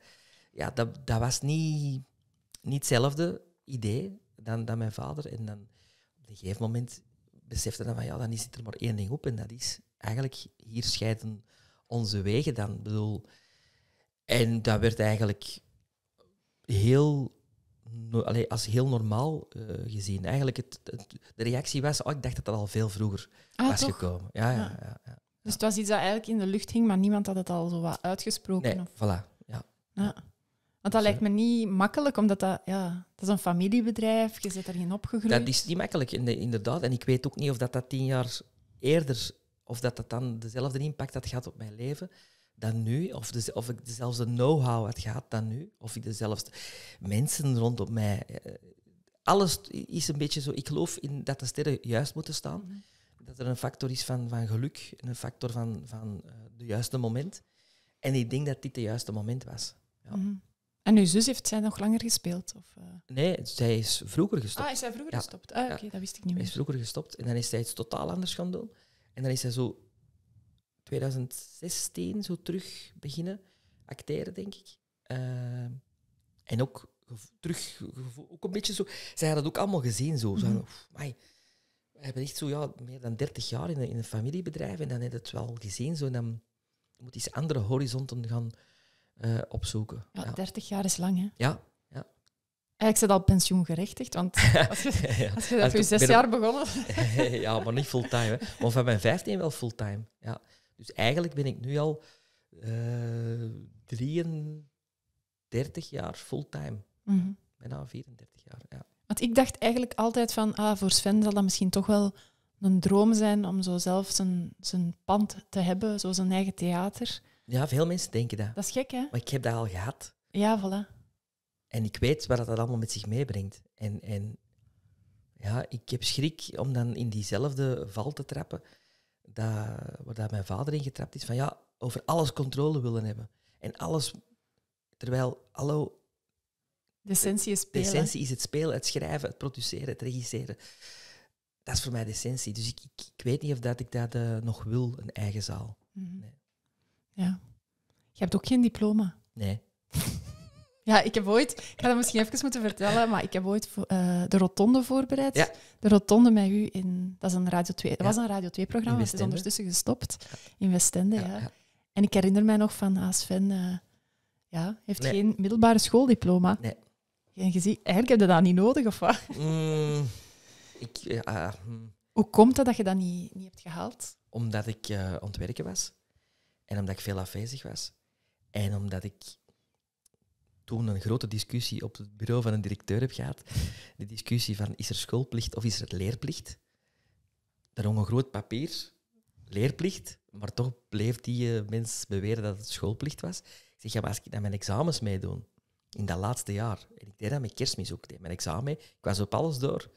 ja, dat, dat was niet niet hetzelfde idee dan, dan mijn vader. En dan op een gegeven moment besefte dan van ja, dan is er maar één ding op en dat is eigenlijk hier scheiden onze wegen dan. bedoel, en dat werd eigenlijk heel, als heel normaal eh, gezien. Eigenlijk het, de reactie was, oh, ik dacht dat dat al veel vroeger ah, was gekomen. Ja, ja. Ja, ja, Dus het was iets dat eigenlijk in de lucht hing, maar niemand had het al zo wat uitgesproken. Nee, of... voilà. Ja. Want dat lijkt me niet makkelijk, omdat dat, ja, dat is een familiebedrijf, je zit geen opgegroeid. Dat is niet makkelijk, inderdaad. En ik weet ook niet of dat, dat tien jaar eerder, of dat, dat dan dezelfde impact had gehad op mijn leven dan nu, of, de, of ik dezelfde know-how had gehad dan nu, of ik dezelfde mensen rondom mij. Eh, alles is een beetje zo. Ik geloof in dat de sterren juist moeten staan. Mhm. Dat er een factor is van, van geluk en een factor van, van eh, de juiste moment. En ik denk dat dit de juiste moment was. Ja. Mhm. En uw zus heeft zij nog langer gespeeld? Of, eh? Nee, zij is vroeger gestopt. Ah, is zij vroeger gestopt? Ah, oké, dat wist ik niet meer. Hij is vroeger gestopt en dan is zij iets totaal anders gaan doen. En dan is zij zo 2016 zo terug beginnen acteren, denk ik. Eh, en ook terug, ook een beetje zo... Zij had dat ook allemaal gezien, zo. zo mhm. we hebben echt zo ja, meer dan 30 jaar in een, in een familiebedrijf en dan heb je het wel gezien. Zo, en dan moet iets andere horizonten gaan eh, opzoeken. Ja, 30 jaar is lang, hè? Ja. ja. Eigenlijk zit al pensioengerechtigd, want als je, als dat voor zes jaar begonnen... ja, maar niet fulltime. Want van mijn 15 wel fulltime. Ja. Dus eigenlijk ben ik nu al uh, eh, 33 jaar fulltime. Mm -hmm. Bijna 34 jaar, ja. Want ik dacht eigenlijk altijd van, ah, voor Sven zal dat misschien toch wel een droom zijn om zo zelf zijn, zijn pand te hebben, zo zijn eigen theater. Ja, veel mensen denken dat. Dat is gek, hè? Maar ik heb dat al gehad. Ja, voilà. En ik weet wat dat allemaal met zich meebrengt. En, en ja, ik heb schrik om dan in diezelfde val te trappen dat, waar dat mijn vader in getrapt is. Van ja, over alles controle willen hebben. En alles, terwijl, allo De essentie is spelen. De essentie is het spelen, het schrijven, het produceren, het regisseren. Dat is voor mij de essentie. Dus ik, ik, weet niet of dat ik dat eh, nog wil, een eigen zaal. Mhm. nee. Ja. Je hebt ook geen diploma. Nee. Ja, ik heb ooit, ik ga dat misschien even moeten vertellen, maar ik heb ooit eh, de Rotonde voorbereid. De Rotonde met u in, dat, is een Radio 2, dat was een Radio 2-programma, het is ondertussen gestopt in Westende. Ja. En ik herinner mij nog van, ah, Sven eh, ja, heeft geen middelbare schooldiploma. Nee. En je ziet, eigenlijk heb je dat niet nodig, of wat? Mm, ik, eh, ah, hm. Hoe komt het dat je dat niet, niet hebt gehaald? Omdat ik ontwerken was. En omdat ik veel afwezig was. En omdat ik toen een grote discussie op het bureau van een directeur heb gehad. De discussie van is er schoolplicht of is er leerplicht? Daar hong een groot papier, leerplicht, maar toch bleef die eh, mens beweren dat het schoolplicht was. Ik zeg, ja, maar als ik dan mijn examens meedoen, in dat laatste jaar, en ik deed dat met kerstmis ook, ik deed mijn examen mee, ik was op alles door.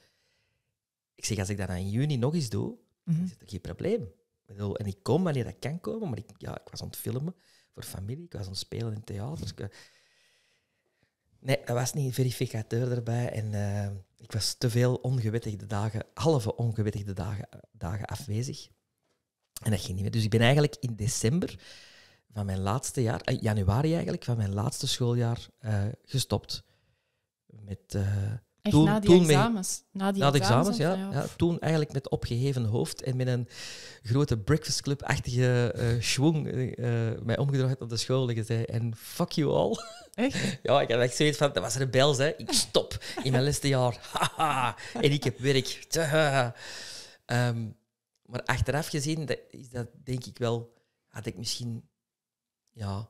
Ik zeg, als ik dat in juni nog eens doe, mm is het geen probleem? en ik kom wanneer dat kan komen, maar ik, ja, ik was aan het filmen voor familie, ik was aan het spelen in theaters. Dus eh, nee, er was niet een verificateur erbij en eh, ik was te veel ongewettigde dagen, halve ongewettigde dagen, dagen afwezig. En dat ging niet meer. Dus ik ben eigenlijk in december van mijn laatste jaar, eh, januari eigenlijk, van mijn laatste schooljaar gestopt met toen, na die examens. na, de examens, ja, Toen eigenlijk met opgeheven hoofd en met een grote breakfast club-achtige uh, eh, schwung eh, eh, mij omgedraaid op de school en zei en fuck you all. Echt? ja, ik had echt zoiets van, dat was rebels, hè. Ik stop in mijn laatste jaar. en ik heb werk. Ehm, maar achteraf gezien dat, is dat denk ik wel... Had ik misschien... Ja,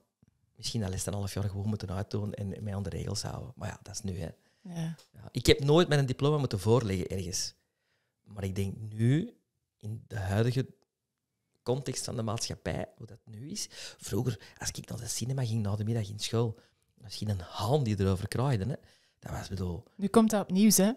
misschien dat les en half jaar gewoon moeten uitdoen en mij aan de regels houden. Maar ja, dat is nu, hè. Ja. ik heb nooit met een diploma moeten voorleggen ergens. Maar ik denk nu, in de huidige context van de maatschappij, hoe dat nu is. Vroeger, als ik naar de cinema ging na de middag in school, misschien een hand die erover kraaide. Hè? Dat was bedoel... Nu komt dat opnieuw, hè?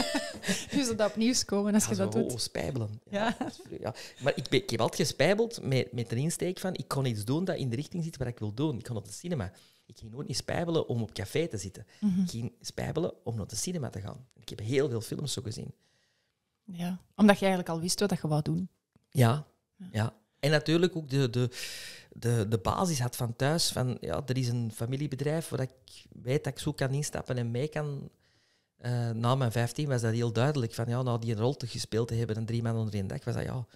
nu zal dat opnieuw komen als je dat doet. Oh, spijbelen. Ja. ja. Maar ik, heb altijd gespijbeld met, met een insteek van ik kan iets doen dat in de richting zit waar ik wil doen. Ik kan op de cinema. Ik ging nooit niet spijbelen om op café te zitten. Mhm. Ik ging spijbelen om naar de cinema te gaan. Ik heb heel veel films zo gezien. Ja, omdat je eigenlijk al wist wat je wou doen. Ja, ja. En natuurlijk ook de, de, de, de basis had van thuis. Van, ja, er is een familiebedrijf waar ik weet dat ik zo kan instappen en mee kan eh, na mijn 15 was dat heel duidelijk. Van, ja, nou die rol te gespeeld te hebben en drie maanden onder één dak, was dat ja,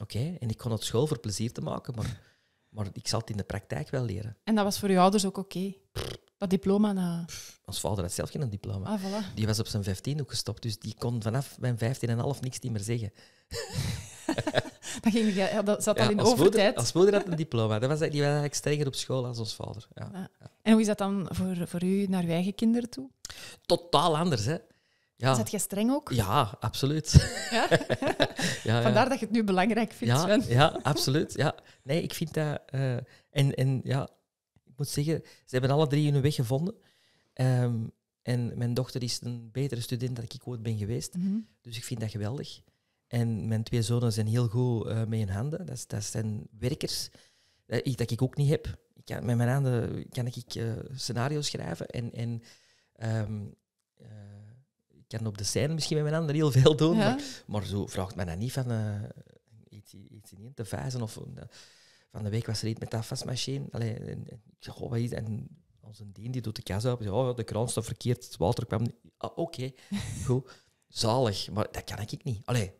oké. En ik kon het school voor plezier te maken, maar Maar ik zal het in de praktijk wel leren. En dat was voor uw ouders ook oké? Dat diploma? na. Pff, ons vader had zelf geen diploma. Ah, voilà. Die was op zijn 15 ook gestopt, dus die kon vanaf mijn 15,5 niks meer zeggen. dat, ging, dat zat al in de tijd. als moeder had een diploma. Dat was, die was eigenlijk strenger op school als ons vader. Ja. En hoe is dat dan voor, voor u naar uw eigen kinderen toe? Totaal anders. Hè? Ja. dat jij streng ook? Ja, absoluut. Ja? ja, Vandaar dat je het nu belangrijk vindt, ja, Ja, absoluut. Ja. Nee, ik vind dat... Eh, en, en ja, ik moet zeggen, ze hebben alle drie hun weg gevonden. Ehm, en mijn dochter is een betere student dan ik ooit ben geweest. Mhm. Dus ik vind dat geweldig. En mijn twee zonen zijn heel goed eh, mee met hun handen. Dat, dat zijn werkers. Dat eh, ik, dat ik ook niet heb. Ik kan, met mijn handen kan ik uh, scenario's schrijven en... en ehm, kan op de scène misschien met mijn handen heel veel doen, maar, zo vraagt men dan niet van eh, iets, iets in te vijzen. Of, eh, van de week was er iets met dat vastmachine. Allee, en, goh, wat is en onze dien die doet de kas op. Oh, de kraan staat verkeerd, het water kwam niet. Ah, oké, goed. Zalig, maar dat kan ik niet. Allee,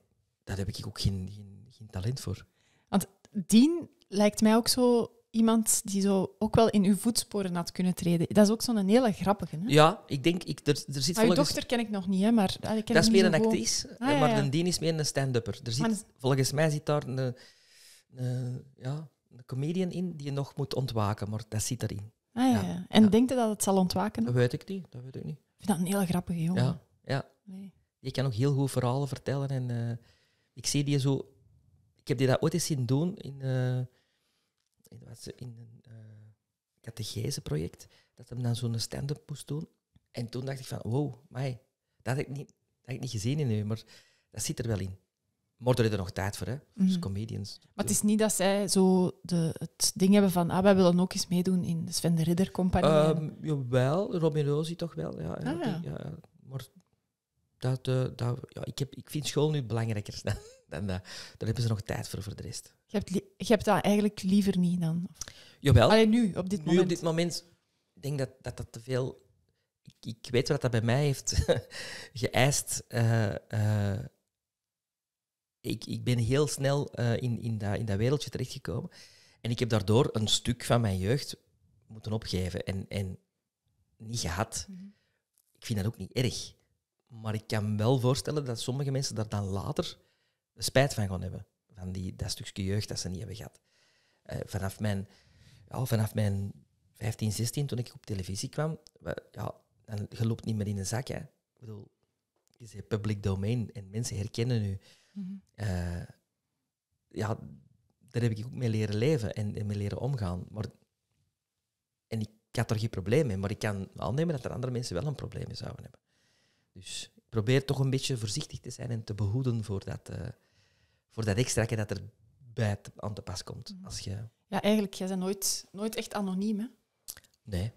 daar heb ik ook geen, geen, geen talent voor. Want dien lijkt mij ook zo iemand die zo ook wel in uw voetsporen had kunnen treden. Dat is ook zo'n hele grappige. Hè? Ja, ik denk, ik, er, er zit volgens... dochter ken ik nog niet, hè, maar... dat is meer een actrice, ah, eh, maar een Dien is meer een stand-upper. Er zit, Volgens mij zit daar een, eh, ja, een comedian in die je nog moet ontwaken, maar dat zit erin. Ah, ja. ja. En denkt u dat het zal ontwaken? Dat weet ik niet, dat weet ik niet. Ik vind dat een hele grappige jongen. Ja, ja. Nee. kan ook heel goed verhalen vertellen en... Eh, ik zie die zo... Ik heb die dat ooit eens zien doen in dat was in een uh, project, dat hem dan zo'n stand-up moest doen. En toen dacht ik van, wow, mij, dat had ik niet, dat ik niet gezien in u, maar dat zit er wel in. Maar er is er nog tijd voor, hè? Mm comedians. Maar het is niet dat zij zo de, het ding hebben van, ah, wij willen ook eens meedoen in de Sven de Ridder Compagnie. Um, jawel, Robin Rosie toch wel, ja. ja. Ah, ja. Maar dat, eh, ja, ik, heb, ik vind school nu belangrijker dan, dan Daar hebben ze nog tijd voor voor de rest. Je hebt, je hebt dat eigenlijk liever niet dan? Jawel. Alleen nu, op dit moment? Nu, op dit moment. Ik denk dat dat, dat te veel... Ik, ik weet wat dat bij mij heeft geëist. Eh, eh, ik, ik ben heel snel in, in, dat, in dat wereldje terechtgekomen. En ik heb daardoor een stuk van mijn jeugd moeten opgeven en, en niet gehad. Mhm. Ik vind dat ook niet erg. Maar ik kan wel voorstellen dat sommige mensen daar dan later spijt van gaan hebben. Van die, dat stukje jeugd dat ze niet hebben gehad. Eh, vanaf, mijn, ja, vanaf mijn 15, 16, toen ik op televisie kwam, ja, dan, je niet meer in een zak. Hè. Ik bedoel, je zit public domein en mensen herkennen u. Mhm. Eh, ja, daar heb ik ook mee leren leven en, mee leren omgaan. Maar, en ik had er geen probleem mee, maar ik kan aannemen dat er andere mensen wel een probleem mee zouden hebben. Dus ik probeer toch een beetje voorzichtig te zijn en te behoeden voor dat, uh, voor dat extra dat er te, aan te pas komt. Mhm. Als je... Ja, eigenlijk, jij bent nooit, nooit echt anoniem, hè? Nee.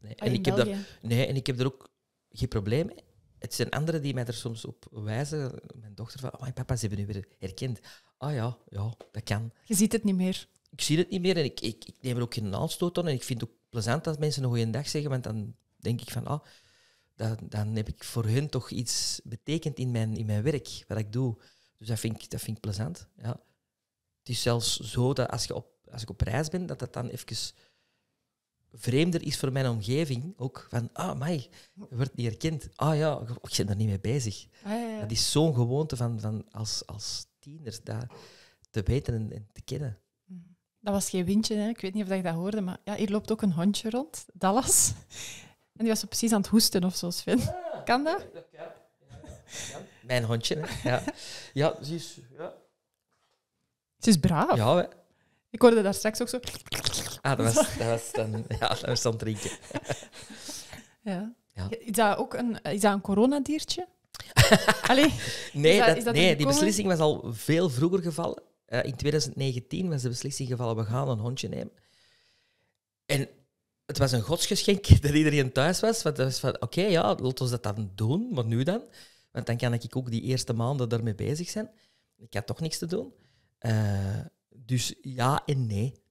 nee. Ah, en, ik heb daar, nee en ik heb er ook geen probleem mee. Het zijn anderen die mij er soms op wijzen. Mijn dochter van, oh, papa, ze hebben nu weer herkend. Ah oh, ja, ja, dat kan. Je ziet het niet meer. Ik zie het niet meer en ik, ik, ik neem er ook geen aanstoot aan. En ik vind het ook plezant dat mensen een goede dag zeggen, want dan denk ik van, ah, dan heb ik voor hen toch iets betekend in mijn, in mijn werk, wat ik doe. Dus dat vind ik, dat vind ik plezant. Ja. Het is zelfs zo dat als, je op, als ik op reis ben, dat dat dan even vreemder is voor mijn omgeving. Ook van, ah, mij, je wordt niet herkend. Ah ja, ik ben daar niet mee bezig. Ah, ja, ja. Dat is zo'n gewoonte van, van als, als tieners, dat te weten en, te kennen. Mm. Dat was geen windje, hè? ik weet niet of je dat hoorde, maar ja, hier loopt ook een hondje rond, Dallas. En die was precies aan het hoesten of zo, Sven. Ah, kan dat? Ja, Mijn hondje, Ja, ja ze is... Ja. Ze is braaf. Ja, Ik hoorde daar straks ook zo... Ah, dat was, dat was dan... Ja, dat was dan drinken. Ja. Is dat ook een, is dat een coronadiertje? Allee, nee, dat, nee die beslissing was al veel vroeger gevallen. Eh, in 2019 was de beslissing gevallen, we gaan een hondje nemen. En het was een godsgeschenk dat iedereen thuis was. Want dat was van, oké, ja, laten we dat dan doen, maar nu dan? Want dan kan ik ook die eerste maanden daarmee bezig zijn. Ik had toch niks te doen. Eh, dus ja en nee.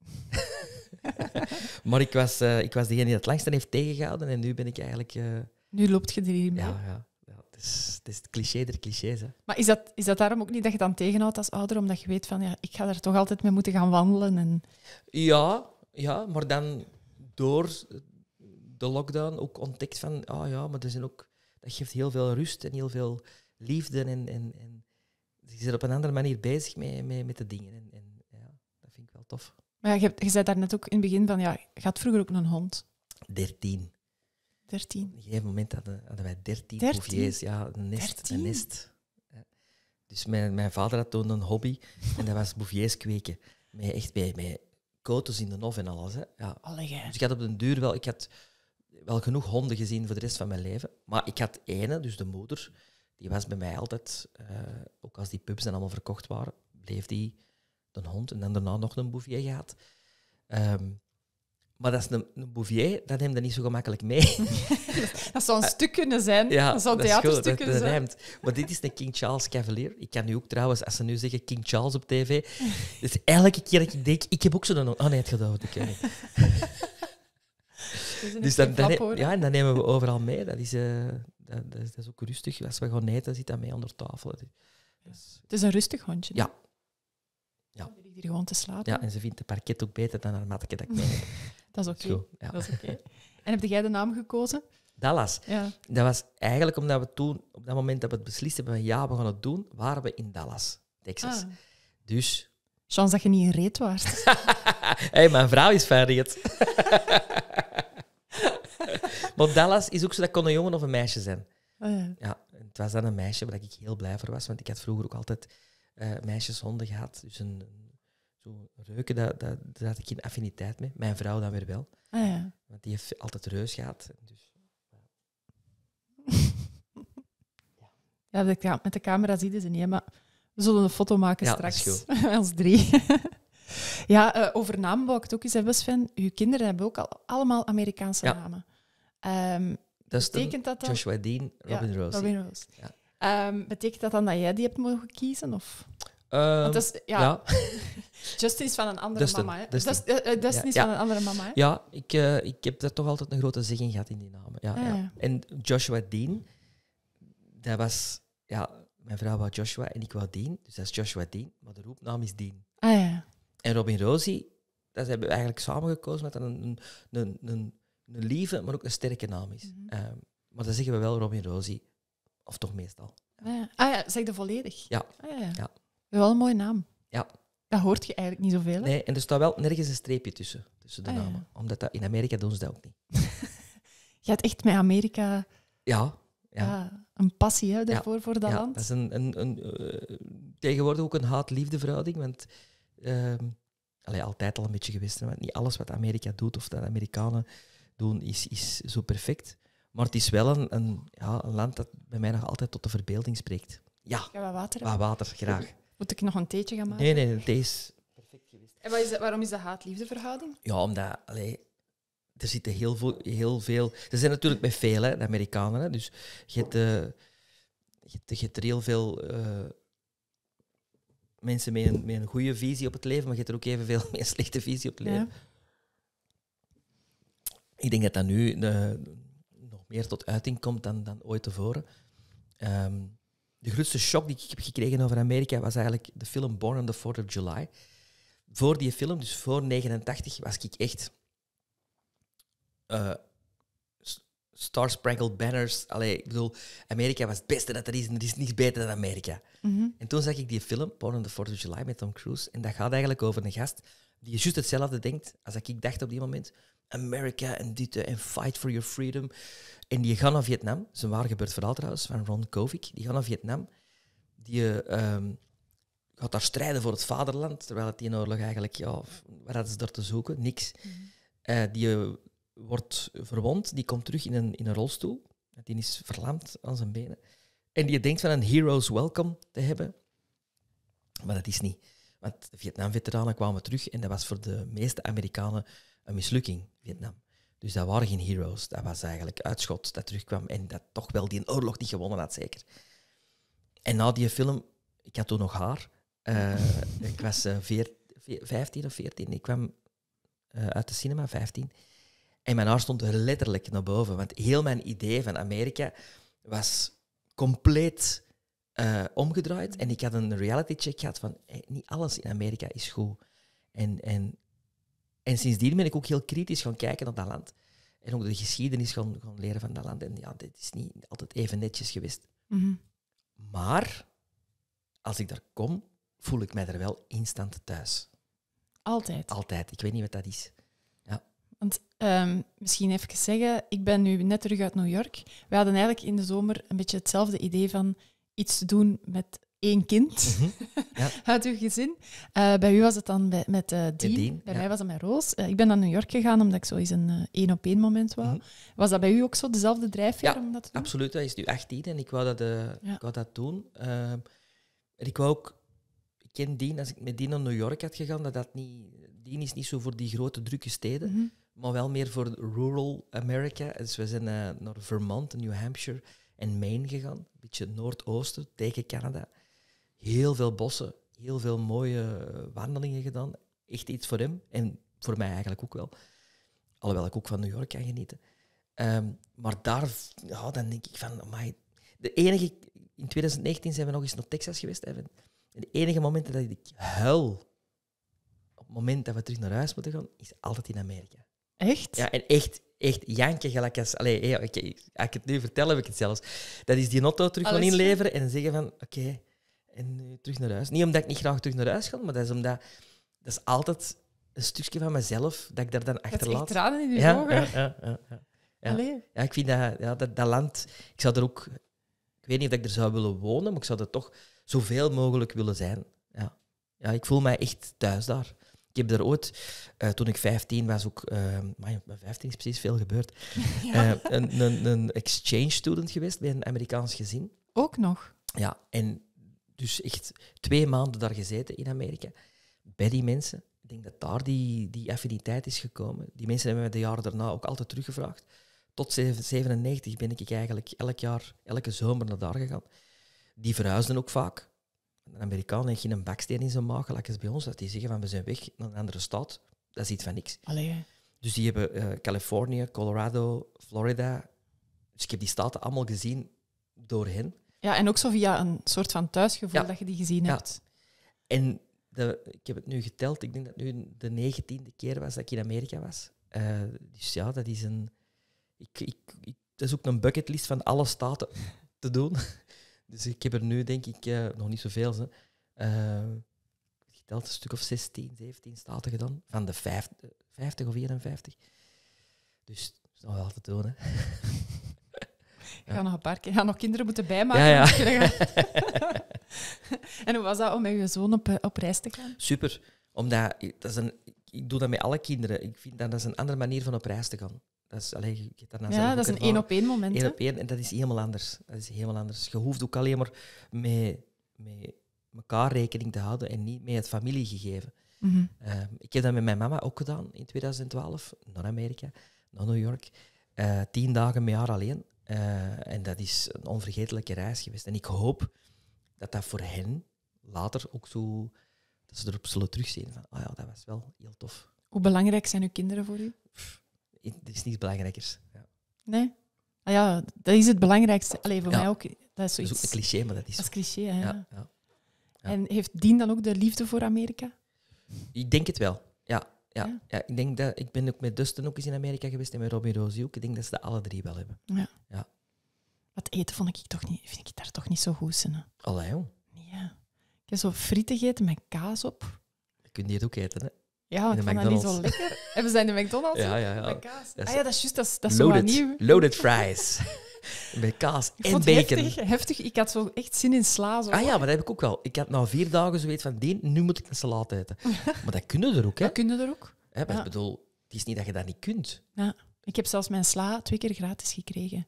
maar ik was, uh, ik was degene die het langste heeft tegengehouden en nu ben ik eigenlijk... Eh, nu loopt je er mee. Ja, ja. ja het, is, het, is, het cliché der clichés. Hè. Maar is dat, is dat daarom ook niet dat je dan tegenhoudt als ouder? Omdat je weet van, ja, ik ga er toch altijd mee moeten gaan wandelen? En... Ja, ja, maar dan door de lockdown ook ontdekt van, ah ja, maar er zijn ook, dat geeft heel veel rust en heel veel liefde. En, en, en je op een andere manier bezig met, met, met de dingen. En, en, ja, dat vind ik wel tof. Maar ja, je, je zei daar net ook in het begin van, ja, je had vroeger ook een hond. Dertien. Dertien. Op een gegeven moment hadden, hadden wij dertien, dertien. Ja, een nest. Een nest. Dus mijn, mijn vader had toen een hobby en dat was bouviers kweken. Met, echt bij, mij kotos in de hof en alles. Hè. Ja. Allee, dus ik had op den duur wel, ik had wel genoeg honden gezien voor de rest van mijn leven. Maar ik had ene, dus de moeder, die was bij mij altijd, uh, ook als die pubs dan allemaal verkocht waren, bleef die een hond en dan daarna nog een bouvier gehad. Um, maar dat is een, een Bouvier, dat neemt dat niet zo gemakkelijk mee. dat zou een stuk kunnen zijn. dat zou een theaterstuk kunnen zijn. Maar dit is een King Charles Cavalier. Ik kan nu ook trouwens, als ze nu zeggen King Charles op tv, dus elke keer dat ik denk, ik heb ook zo'n... Oh nee, het gaat over de koning. dus dan, ja, en dan nemen we overal mee. Dat is, uh, dat, is, ook rustig. Als we gaan eten, zit dat mee onder tafel. Het is een rustig hondje. Ja. ja. Die hier gewoon te slapen. Ja, en ze vindt het parket ook beter dan haar matje dat ik mee dat is oké. Okay. Dat is oké. En heb jij de naam gekozen? Dallas. Ja. Dat was eigenlijk omdat we toen, op dat moment dat we het beslist hebben ja, we gaan het doen, waren we in Dallas, Texas. Ah. Dus... Chance dat je niet in reet waart. hey, mijn vrouw is van reet. maar Dallas is ook zo, dat kon een jongen of een meisje zijn. Oh, ja. ja. het was dan een meisje waar ik heel blij voor was, want ik had vroeger ook altijd uh, eh, meisjeshonden gehad. Dus een zo, reuken, daar, daar, had ik geen affiniteit mee. Mijn vrouw dan weer wel. Ah, ja. Want die heeft altijd reus gehad. Dus, ja. ja, met de camera zie je ze niet, maar we zullen een foto maken ja, straks. Als drie. ja, eh, over namen wou ik het ook eens hebben, Sven. Uw kinderen hebben ook al, allemaal Amerikaanse namen. Um, dat dat Joshua Dean, Robin Rose. Ehm, betekent dat dan dat jij die hebt mogen kiezen? Of? Um, dat is, ja. Justin is van een andere mama. Hè? Justin, eh, eh, is ja, van een andere mama. Hè? Ja, ik, eh, ik heb daar toch altijd een grote zeg in gehad in die namen. Ja, ah, En Joshua Dean, dat was... Ja, mijn vrouw was Joshua en ik was Dean. Dus dat is Joshua Dean, maar de roepnaam is Dean. Ah, ja. En Robin Rosie, dat hebben we eigenlijk samen gekozen met een, een, een, een, lieve, maar ook een sterke naam is. Mhm. Ehm, maar dan zeggen we wel Robin Rosie, of toch meestal. Ah, ja. zeg de volledig. Ja. Ah, ja. Wel een mooie naam. Ja. Dat hoort je eigenlijk niet zoveel. Nee, en er staat wel nergens een streepje tussen, tussen de ah, namen. Omdat dat, in Amerika doen ze dat ook niet. je hebt echt met Amerika... Ja. Ja. een passie hè, daarvoor, voor dat land. dat is een, een, een eh, tegenwoordig ook een haat-liefde verhouding, want... Uh, allee, altijd al een beetje geweest, want niet alles wat Amerika doet of dat Amerikanen doen is, is zo perfect. Maar het is wel een, een, ja, een land dat bij mij nog altijd tot de verbeelding spreekt. Ja, ja wat water. Wat water, graag. Moet ik nog een theetje gaan maken? Nee, nee, nee, is perfect geweest. En wat is dat, waarom is dat haat-liefdeverhouding? Ja, omdat allee, er zitten heel veel, heel veel. Er zijn natuurlijk bij veel, hè, de Amerikanen. Hè, dus je hebt, eh, je, hebt, er heel veel. Eh, mensen met een, met een goede visie op het leven, maar je hebt er ook evenveel met een slechte visie op het leven. Ja. Ik denk dat dat nu eh, nog meer tot uiting komt dan, dan ooit tevoren. Um, de grootste shock die ik heb gekregen over Amerika was eigenlijk de film Born on the 4th of July. Voor die film, dus voor 89, was ik echt eh, Star Sprangled Banners. Allee, ik bedoel, Amerika was het beste dat er is en er is niets beter dan Amerika. Mhm. En toen zag ik die film, Born on the 4th of July, met Tom Cruise. En dat gaat eigenlijk over een gast die juist hetzelfde denkt als ik dacht op die moment. America en dit eh, en Fight for Your Freedom. En die gaan naar Vietnam. Zijn ware gebeurd verhaal trouwens van Ron Kovic. Die gaan naar Vietnam. Die eh, ehm, gaat daar strijden voor het vaderland. Terwijl het die oorlog eigenlijk, ja, waar hadden ze door te zoeken? Niks. Mhm. Eh, die wordt verwond. Die komt terug in een, in een rolstoel. Die is verlamd aan zijn benen. En die denkt van een hero's welcome te hebben. Maar dat is niet. Want de Vietnam-veteranen kwamen terug en dat was voor de meeste Amerikanen een mislukking, Vietnam. Dus dat waren geen heroes. Dat was eigenlijk uitschot dat terugkwam en dat toch wel die oorlog die gewonnen had, zeker. En na die film, ik had toen nog haar. Eh, ik was 15 eh, of 14. Ik kwam eh, uit de cinema, 15. En mijn haar stond letterlijk naar boven. Want heel mijn idee van Amerika was compleet omgedraaid. En ik had een reality check gehad van niet alles in Amerika is goed. En, en en sindsdien ben ik ook heel kritisch gaan kijken naar dat land. En ook de geschiedenis gaan, gaan leren van dat land. En ja, dit is niet altijd even netjes geweest. Mhm. Maar als ik daar kom, voel ik mij er wel instant thuis. Altijd? Altijd. Ik weet niet wat dat is. Ja. Want um, misschien even zeggen, ik ben nu net terug uit New York. We hadden eigenlijk in de zomer een beetje hetzelfde idee van iets te doen met één kind mm -hmm. uw gezin. Eh, bij u was het dan bij, met eh, Dean. Bij mij was het met Roos. Eh, ik ben naar New York gegaan omdat ik zo eens een één-op-één moment wou. Mhm. Was dat bij u ook zo, dezelfde drijfveer ja, om dat te absoluut. Dat is nu 18 en ik wou dat, ik wou dat doen. Ehm, ik wou ook... Ik ken Dean, als ik met Dean naar New York had gegaan, dat dat niet... Dean is niet zo voor die grote, drukke steden. Mhm. Maar wel meer voor rural America. Dus we zijn naar Vermont, New Hampshire en Maine gegaan. Een beetje noordoosten, tegen Canada heel veel bossen, heel veel mooie eh, wandelingen gedaan. Echt iets voor hem en voor mij eigenlijk ook wel. Alhoewel ik ook van New York kan genieten. Ehm, maar daar, ja, dan denk ik van, de enige, in 2019 zijn we nog eens naar Texas geweest, de enige momenten dat ik huil, op het moment dat we terug naar huis moeten gaan, is altijd in Amerika. Echt? Ja, en echt, echt janken gelijk als... Allee, hey, als ik het nu vertel, heb ik het zelfs. Dat is die notto terug gaan inleveren en zeggen van, oké, en eh, terug naar huis. Niet omdat ik niet graag terug naar huis ga, maar dat is omdat... Dat is altijd een stukje van mezelf dat ik daar dan achterlaat. Dat is tranen in je ogen. Ja, ja, ja, ja. ja. ja ik vind dat, ja, dat, dat, land... Ik zou er ook... Ik weet niet of ik er zou willen wonen, maar ik zou er toch zoveel mogelijk willen zijn. Ja. Ja, ik voel mij echt thuis daar. Ik heb er ooit, eh, toen ik 15 was, ook, uh, maar bij 15 is precies veel gebeurd, eh, een, een, een, exchange student geweest bij een Amerikaans gezin. Ook nog? Ja, en dus echt twee maanden daar gezeten in Amerika, bij die mensen. Ik denk dat daar die, die affiniteit is gekomen. Die mensen hebben me de jaren daarna ook altijd teruggevraagd. Tot 97 ben ik eigenlijk elk jaar, elke zomer naar daar gegaan. Die verhuisden ook vaak. Een Amerikaan heeft een baksteen in zijn maken lekker bij ons. Dat die zeggen van we zijn weg naar een andere stad. Dat is iets van niks. Dus die hebben uh, Californië, Colorado, Florida. Dus ik heb die staten allemaal gezien door hen. Ja, en ook zo via een soort van thuisgevoel dat je die gezien hebt. Ja. En de, ik heb het nu geteld. Ik denk dat het nu de negentiende keer was dat ik in Amerika was. Uh, dus ja, dat is een... Ik, ik, ik, dat is ook een bucketlist van alle staten te doen. Dus ik heb er nu, denk ik, uh, nog niet zoveel. Hè. Uh, eh, geteld een stuk of 16, 17 staten gedaan. Van de 50, of 54. Dus dat is nog wel te doen, hè. Ik ga nog een paar keer, ga nog kinderen moeten bijmaken. Ja, ja. en hoe was dat om met je zoon op, eh, op reis te gaan? Super. Omdat, dat is een, ik doe dat met alle kinderen. Ik vind dat, dat is een andere manier van op reis te gaan. Dat is, ik daarna ja, dat is een één op één moment. eén op één, en dat is helemaal anders. Dat is helemaal anders. Je hoeft ook alleen maar met, met elkaar rekening te houden en niet met het familiegegeven. Mm ik heb dat met mijn mama ook gedaan in 2012, naar Amerika, naar New York. Eh, tien dagen met haar alleen. Eh, en dat is een onvergetelijke reis geweest. En ik hoop dat dat voor hen later ook zo... Dat ze erop zullen terugzien van, oh ja, dat was wel heel tof. Hoe belangrijk zijn uw kinderen voor u? er is niets belangrijkers. Ja. Nee? Ah ja, dat is het belangrijkste. Allee, voor mij ook. Dat is, zoiets... ook een cliché, maar dat is... Dat is cliché, Ja. ja. En heeft Dien dan ook de liefde voor Amerika? Ik denk het wel, ja. Ja, ja. ik denk dat ik ben ook met Dustin ook eens in Amerika geweest en met Robbie Roosie ook. Ik denk dat ze dat alle drie wel hebben. Ja. ja. Wat eten vond ik toch niet, vind ik daar toch niet zo goed in. Allee, joh. Ja. Ik heb zo frieten gegeten met kaas op. Je kunt die het ook eten, hè? Ja, ik vond dat niet zo lekker. En we zijn de McDonald's ja, ja, ja. met kaas? ah ja, dat is juist, dat is, dat is zo nieuw. Loaded fries. Bij kaas en bacon. Heftig, heftig, ik had zo echt zin in sla. Ah ja, maar dat heb ik ook wel. Ik had na vier dagen zo weet van, nu moet ik een salade eten. maar dat kunnen er ook, hè? Dat kunnen er ook. ik bedoel, het is niet dat je dat niet kunt. Ja. Ik heb zelfs mijn sla twee keer gratis gekregen.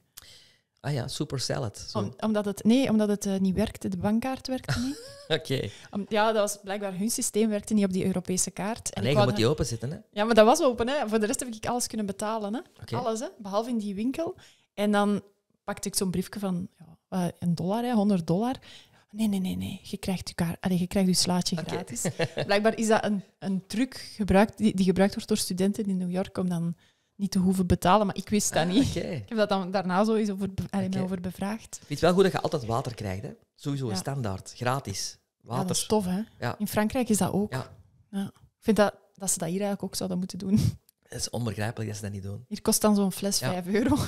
Ah ja, super salad. omdat het, nee, omdat het eh, niet werkte. De bankkaart werkte niet. Oké. ja, dat was blijkbaar hun systeem werkte niet op die Europese kaart. En ik moet die open zitten, hè? Ja, maar dat was open, hè. Voor de rest heb ik alles kunnen betalen, hè. Alles, hè. Behalve in die winkel. En dan pakte ik zo'n briefje van ja, een dollar, 100 dollar. Nee, nee, nee, nee. Je krijgt je, je, krijgt je slaatje gratis. Blijkbaar is dat een, een truc gebruikt, die, die, gebruikt wordt door studenten in New York om dan niet te hoeven betalen. Maar ik wist dat ah, niet. Ik heb dat dan daarna zo eens over, allez, okay. over bevraagd. Ik wel goed dat je altijd water krijgt. Hè? Sowieso, ja. standaard. Gratis. Water. Ja, dat is tof, hè? Ja. In Frankrijk is dat ook. Ja. Ik vind dat, dat ze dat hier eigenlijk ook zouden moeten doen. Het is onbegrijpelijk dat ze dat niet doen. Hier kost dan zo'n fles 5 euro.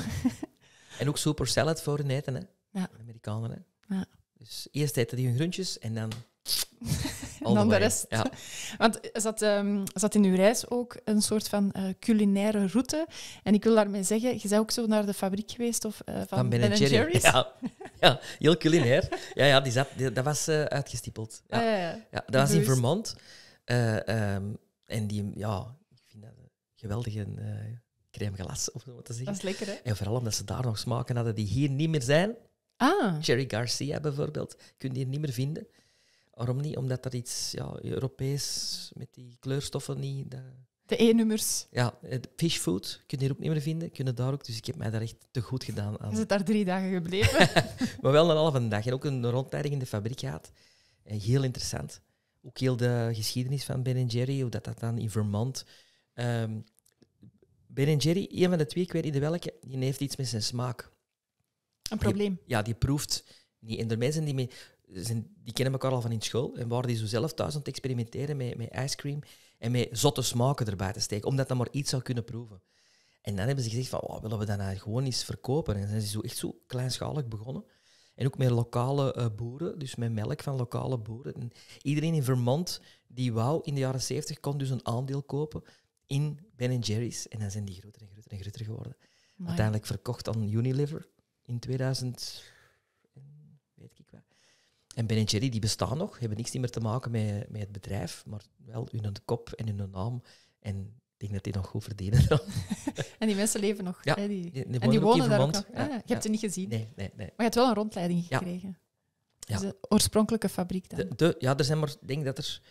En ook super salad voor de eten, hè? Ja. De Amerikanen, Ja. Dus eerst eten die hun groentjes en dan. en dan de rest. Ja. Want zat, um, zat in uw reis ook een soort van eh, culinaire route. En ik wil daarmee zeggen, je bent ook zo naar de fabriek geweest of, eh, van, van Ben, Jerry. Jerry's. Ja. ja, heel culinair. ja, ja die zat, dat was uh, uitgestippeld. Ah, ja. ja, ja. dat was in Vermont. Ehm, en die, ja, ik vind dat een geweldige crème glace, om zo te zeggen. Dat is lekker, hè? En vooral omdat ze daar nog smaken hadden die hier niet meer zijn. Ah. Cherry Garcia bijvoorbeeld, kun je hier niet meer vinden. Waarom niet? Omdat dat iets ja, Europees met die kleurstoffen niet. De E-nummers. Ja, fish food kun je hier ook niet meer vinden. Kunnen daar ook. Dus ik heb mij daar echt te goed gedaan aan. Is het daar drie dagen gebleven? maar wel een halve dag. En ook een rondleiding in de fabriek gehad. heel interessant. Ook heel de geschiedenis van Ben Jerry, hoe dat, dat dan in Vermont ehm, ben en Jerry, een van de twee, ik in de welke, die heeft iets met zijn smaak. Een probleem. ja, die proeft niet. En de mensen die, mee, zijn, die kennen elkaar al van in school en waren die zo zelf thuis aan het experimenteren met, met ijscream en met zotte smaken erbij te steken, omdat dat maar iets zou kunnen proeven. En dan hebben ze gezegd van, willen we dat nou gewoon eens verkopen? En zijn ze zo echt zo kleinschalig begonnen. En ook met lokale eh, boeren, dus met melk van lokale boeren. En iedereen in Vermont die wou in de jaren 70 kon dus een aandeel kopen in Ben Jerry's. En dan zijn die groter en groter en groter geworden. Uiteindelijk verkocht aan Unilever in 2000. Weet ik wel. En Ben Jerry die bestaan nog, hebben niks meer te maken met, met het bedrijf, maar wel hun kop en hun naam. En ik denk dat die nog goed verdienen. Dan. en die mensen leven nog. Ja, hè, die, en die wonen daar ook nog. Ah, ja, je hebt ze niet gezien. Nee, nee, nee. Maar je hebt wel een rondleiding gekregen. Ja. Dus de oorspronkelijke fabriek dan. De, ja, er zijn maar, ik denk dat er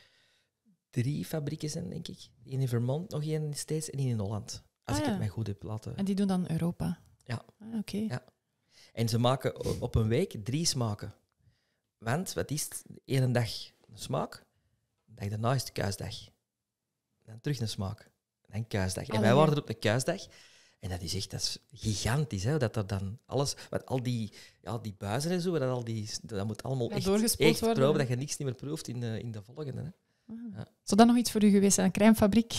drie fabrieken zijn, denk ik. Eén in Vermont, nog één steeds en één in Holland. Als ah, ik het mij goed heb laten. En die doen dan Europa? Ja. Ah, oké. Ja. En ze maken op een week drie smaken. Want wat is het? Eén dag een smaak, de dag daarna is het kuisdag. Dan terug een smaak, dan kuisdag. En wij waren er op de kuisdag. En dat is echt dat is gigantisch, hè, dat er dan alles, wat al die, ja, die buizen en zo, dat, al die, dat moet allemaal echt, echt worden, dat je niks niet meer proeft in de, in de volgende. Hè. Zou ah. dat nog iets voor u geweest zijn? Een crèmefabriek?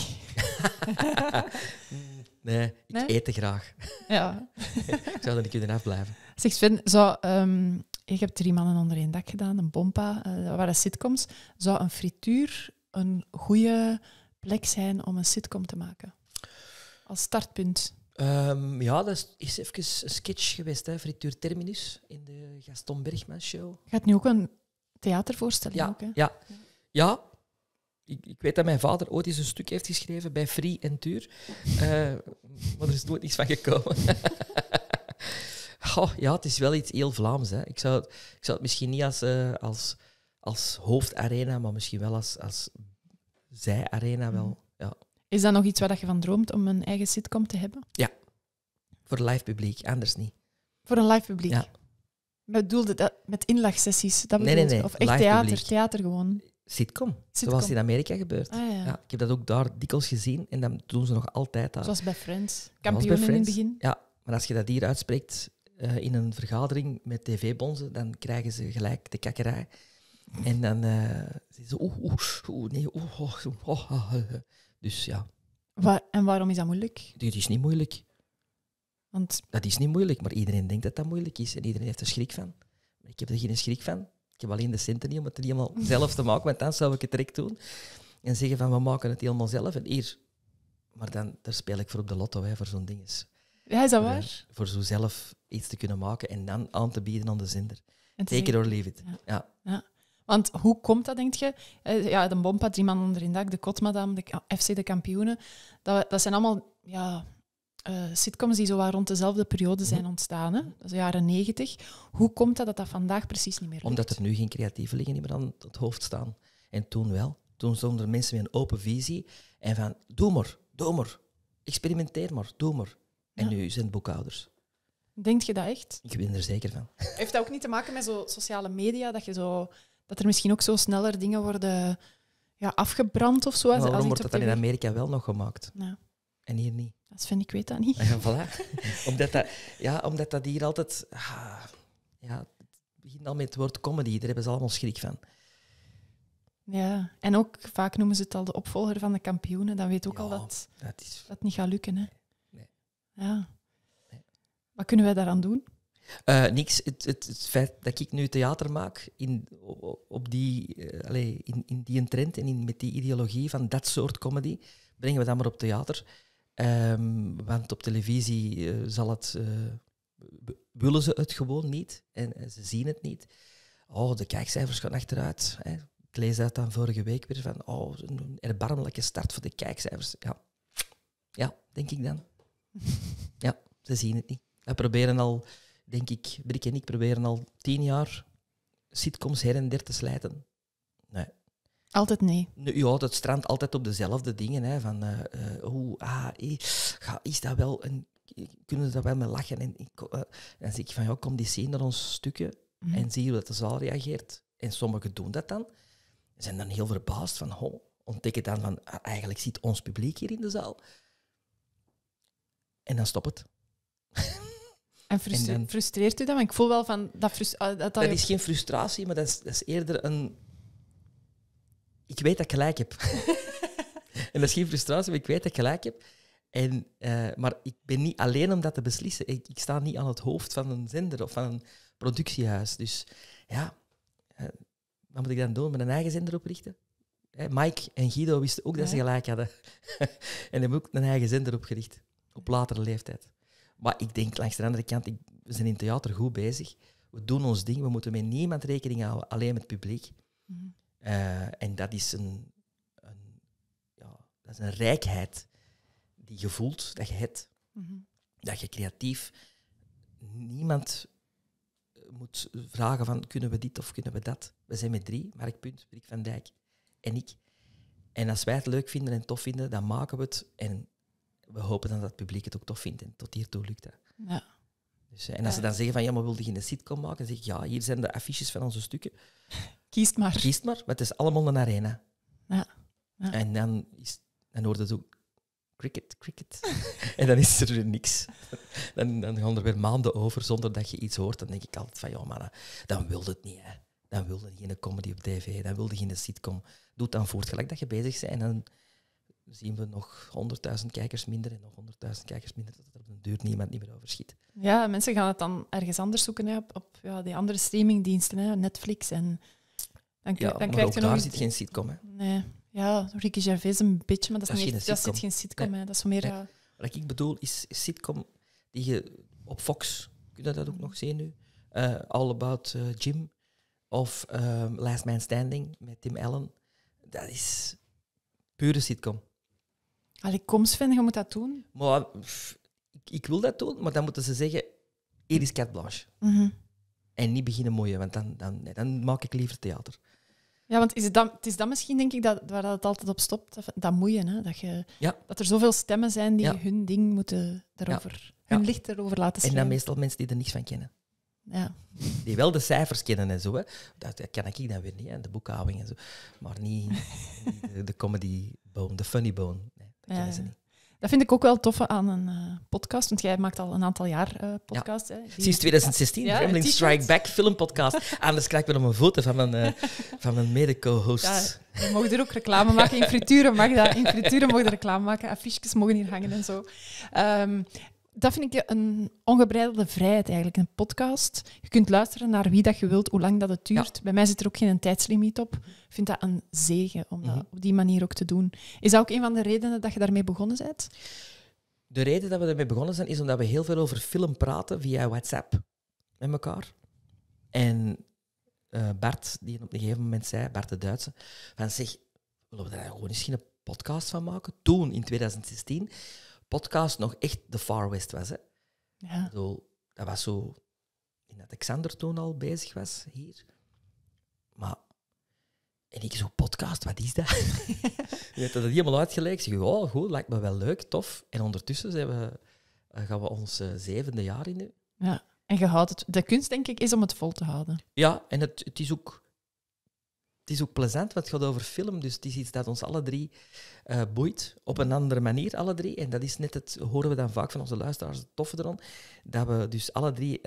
nee, ik eet te graag. Ja. ik zou dat niet kunnen afblijven. Zeg Sven, ik ehm, heb drie mannen onder één dak gedaan, een bompa, uh, dat waren sitcoms. Zou een frituur een goede plek zijn om een sitcom te maken? Als startpunt. Ehm, ja, dat is even een sketch geweest, hè? Frituur Terminus in de Gaston Bergman Show. Gaat nu ook een theatervoorstelling? ook, hè? ja. ja ik, weet dat mijn vader ooit eens een stuk heeft geschreven bij Free en Tuur. Eh, maar er is nooit iets van gekomen. oh, ja, het is wel iets heel Vlaams. Hè. Ik, zou, ik zou het misschien niet als, eh, als, als hoofdarena, maar misschien wel als, als zijarena mhm. wel. Ja. Is dat nog iets waar je van droomt om een eigen sitcom te hebben? Ja, voor live publiek, anders niet. Voor een live publiek? Ja. Bedoelde dat met inlagsessies? Dat nee, nee. Of echt live theater, theater gewoon? Sitcom, zoals in Amerika gebeurt. Ah, ja. ik heb dat ook daar dikwijls gezien en dan doen ze nog altijd dat. Zoals bij Friends, kampioenen in het begin. Ja, maar als je dat hier uitspreekt eh, in een vergadering met tv-bonzen, dan krijgen ze gelijk de kakkerij. En dan uh, ze oeh, oeh, oeh, nee, oeh, oeh, Dus ja. en waarom is dat moeilijk? Het is niet moeilijk. Want... Dat is niet moeilijk, maar iedereen denkt dat dat moeilijk is en iedereen heeft er schrik van. Maar ik heb er geen schrik van. Ik heb alleen de centen niet om het helemaal zelf te maken, want dan zou ik het direct doen. En zeggen van, we maken het helemaal zelf. En hier, maar dan, daar speel ik voor op de lotto, hè, voor zo'n ding. Ja, is dat eh, waar? Voor, zo zelf iets te kunnen maken en dan aan te bieden aan de zender. Take door or leave Ja. ja. Want hoe komt dat, denk je? Eh, ja, de Bompa, Drie Man Onder in Dak, de Kotmadam, de FC De Kampioenen. Dat, dat zijn allemaal ja, eh, sitcoms die zo rond dezelfde periode zijn mhm. ontstaan, hè? de jaren negentig. Hoe komt dat dat dat vandaag precies niet meer lukt? Omdat er nu geen creatievelingen meer aan het hoofd staan. En toen wel. Toen stonden mensen met een open visie en van doe maar, doe maar, experimenteer maar, doe maar. En nu zijn het boekhouders. Denk je dat echt? Ik ben er zeker van. Heeft dat ook niet te maken met zo sociale media, dat, je zo, dat er misschien ook zo sneller dingen worden ja, afgebrand of zo? waarom wordt dat dan in Amerika wel nog gemaakt? Ja en hier niet? Dat vind ik, weet dat niet. Ja, voilà. omdat, dat, ja, omdat dat hier altijd... Ah, ja, het begint al met het woord comedy, daar hebben ze allemaal schrik van. Ja, en ook vaak noemen ze het al de opvolger van de kampioenen. Dan weet ook al dat dat, niet gaat lukken. Hè? Nee. Ja. Wat kunnen wij daaraan doen? Eh, niks. Het, het, het, feit dat ik nu theater maak in, op die, eh, in, in die trend en in, met die ideologie van dat soort comedy, brengen we dat maar op theater. Um, want op televisie eh, zal het, eh, willen ze het gewoon niet en, ze zien het niet. Oh, de kijkcijfers gaan achteruit. Hè. Ik lees dat dan vorige week weer van, oh, een erbarmelijke start voor de kijkcijfers. Ja, ja denk ik dan. ja, ze zien het niet. We proberen al, denk ik, Brik en ik proberen al tien jaar sitcoms her en der te slijten. Nee, altijd nee. Ja, dat strand altijd op dezelfde dingen. Hè, van, uh, hoe, ah, eh, is dat wel een, kunnen ze daar wel mee lachen? En dan zeg ik van, ja, kom die scene naar ons stukje mhm. en zie hoe dat de zaal reageert. En sommigen doen dat dan. Zijn dan heel verbaasd van, ho, ontdekken dan van, ah, eigenlijk zit ons publiek hier in de zaal. En dan stopt het. En, frustreert, u dat? Want ik voel wel van... Dat, ah, dat, dat, dat is geen frustratie, maar dat is, dat is eerder een ik weet dat ik gelijk heb. en dat is geen frustratie, maar ik weet dat ik gelijk heb. En, eh, maar ik ben niet alleen om dat te beslissen. Ik, ik, sta niet aan het hoofd van een zender of van een productiehuis. Dus ja, eh, wat moet ik dan doen? Met een eigen zender oprichten? Eh, Mike en Guido wisten ook dat ze gelijk hadden. en hebben ook een eigen zender opgericht. Op latere leeftijd. Maar ik denk langs de andere kant, ik, we zijn in theater goed bezig. We doen ons ding. We moeten met niemand rekening houden. Alleen met het publiek. Mhm. Eh, en dat is een, een, ja, dat is een rijkheid die je voelt, dat je hebt. Mhm. Dat je creatief niemand eh, moet vragen van kunnen we dit of kunnen we dat. We zijn met drie, Mark Punt, Rick van Dijk en ik. En als wij het leuk vinden en tof vinden, dan maken we het. En we hopen dan dat het publiek het ook tof vindt. En tot hiertoe lukt dat. Ja. Dus, eh, en als ze dan zeggen van ja, maar wilde je een sitcom maken? Dan zeg ik ja, hier zijn de affiches van onze stukken. Kies maar. kies maar, want het is allemaal een arena. Ja. En dan, is, dan hoorde ook cricket, cricket. en dan is er weer niks. Dan, dan gaan er weer maanden over zonder dat je iets hoort. Dan denk ik altijd van ja, maar dan wilde het niet. Dan wilde geen comedy op tv, dan wilde geen sitcom. Doe het dan voortgelijk dat je bezig bent en dan zien we nog 100.000 kijkers minder en nog 100.000 kijkers minder, dat er op de duur niemand niet meer schiet. Ja, mensen gaan het dan ergens anders zoeken, hè, op, ja, die andere streamingdiensten, hè, Netflix en... Dan, ja, dan maar ook daar zit geen sitcom, hè? Nee. Ja, Ricky Gervais een beetje, maar dat, is, niet, dat zit geen sitcom, hè. Dat is meer... Ja... Wat ik bedoel, is sitcom die je op Fox, kun je dat ook nog zien nu? Uh, All About eh, Jim of ehm, Last Man Standing met Tim Allen. Dat is pure sitcom. Allee, kom Sven, je moet dat doen. Maar, ik, wil dat doen, maar dan moeten ze zeggen... Hier is Cat Blanche. Mhm. En niet beginnen mooien, want dan, dan, dan maak ik liever theater. Ja, want is het, dan, is dan misschien, denk ik, dat, waar dat het altijd op stopt. Dat, moeien, hè? Dat, je, ja. dat er zoveel stemmen zijn die hun ding moeten daarover... Hun licht erover laten zien. En dan meestal mensen die er niks van kennen. Ja. Die wel de cijfers kennen en zo. Hè. Dat kan ik dan weer niet, hè. de boekhouding en zo. Maar niet, de, de comedy bone, de funny bone. Dat eh, ja, Dat vind ik ook wel tof aan een eh, podcast, want jij maakt al een aantal jaar uh, Hè, Sinds 2016, ja, Gremlin Strike Back film podcast Anders krijg ik nog een foto van mijn, van mijn mede co host Ja, mogen er ook reclame maken. In frituren mag In frituren mogen reclame maken. Affiches mogen hier hangen en zo. Ehm, dat vind ik een ongebreidelde vrijheid eigenlijk, een podcast. Je kunt luisteren naar wie dat je wilt, hoe lang dat het duurt. Bij mij zit er ook geen tijdslimiet op. Ik vind dat een zegen om dat mhm. op die manier ook te doen. Is dat ook een van de redenen dat je daarmee begonnen bent? De reden dat we daarmee begonnen zijn, is omdat we heel veel over film praten via WhatsApp met elkaar. En uh, Bart, die op een gegeven moment zei, Bart de Duitse, van zeg, willen we daar gewoon misschien een podcast van maken? Toen, in 2016 podcast nog echt de Far West was. Hè. Ja. Zo, dat was zo in dat Alexander toen al bezig was hier. Maar, en ik zo, podcast, wat is dat? je hebt dat helemaal uitgelegd. Ik zeg, oh, goed, lijkt me wel leuk, tof. En ondertussen zijn we, eh, gaan we ons uh, zevende jaar in Ja, en je houdt het. De kunst, denk ik, is om het vol te houden. Ja, en het, het is ook het is ook plezant, want het gaat over film. Dus het is iets dat ons alle drie eh, boeit. Op een andere manier, alle drie. En dat is net het, horen we dan vaak van onze luisteraars, het toffe erom. Dat we dus alle drie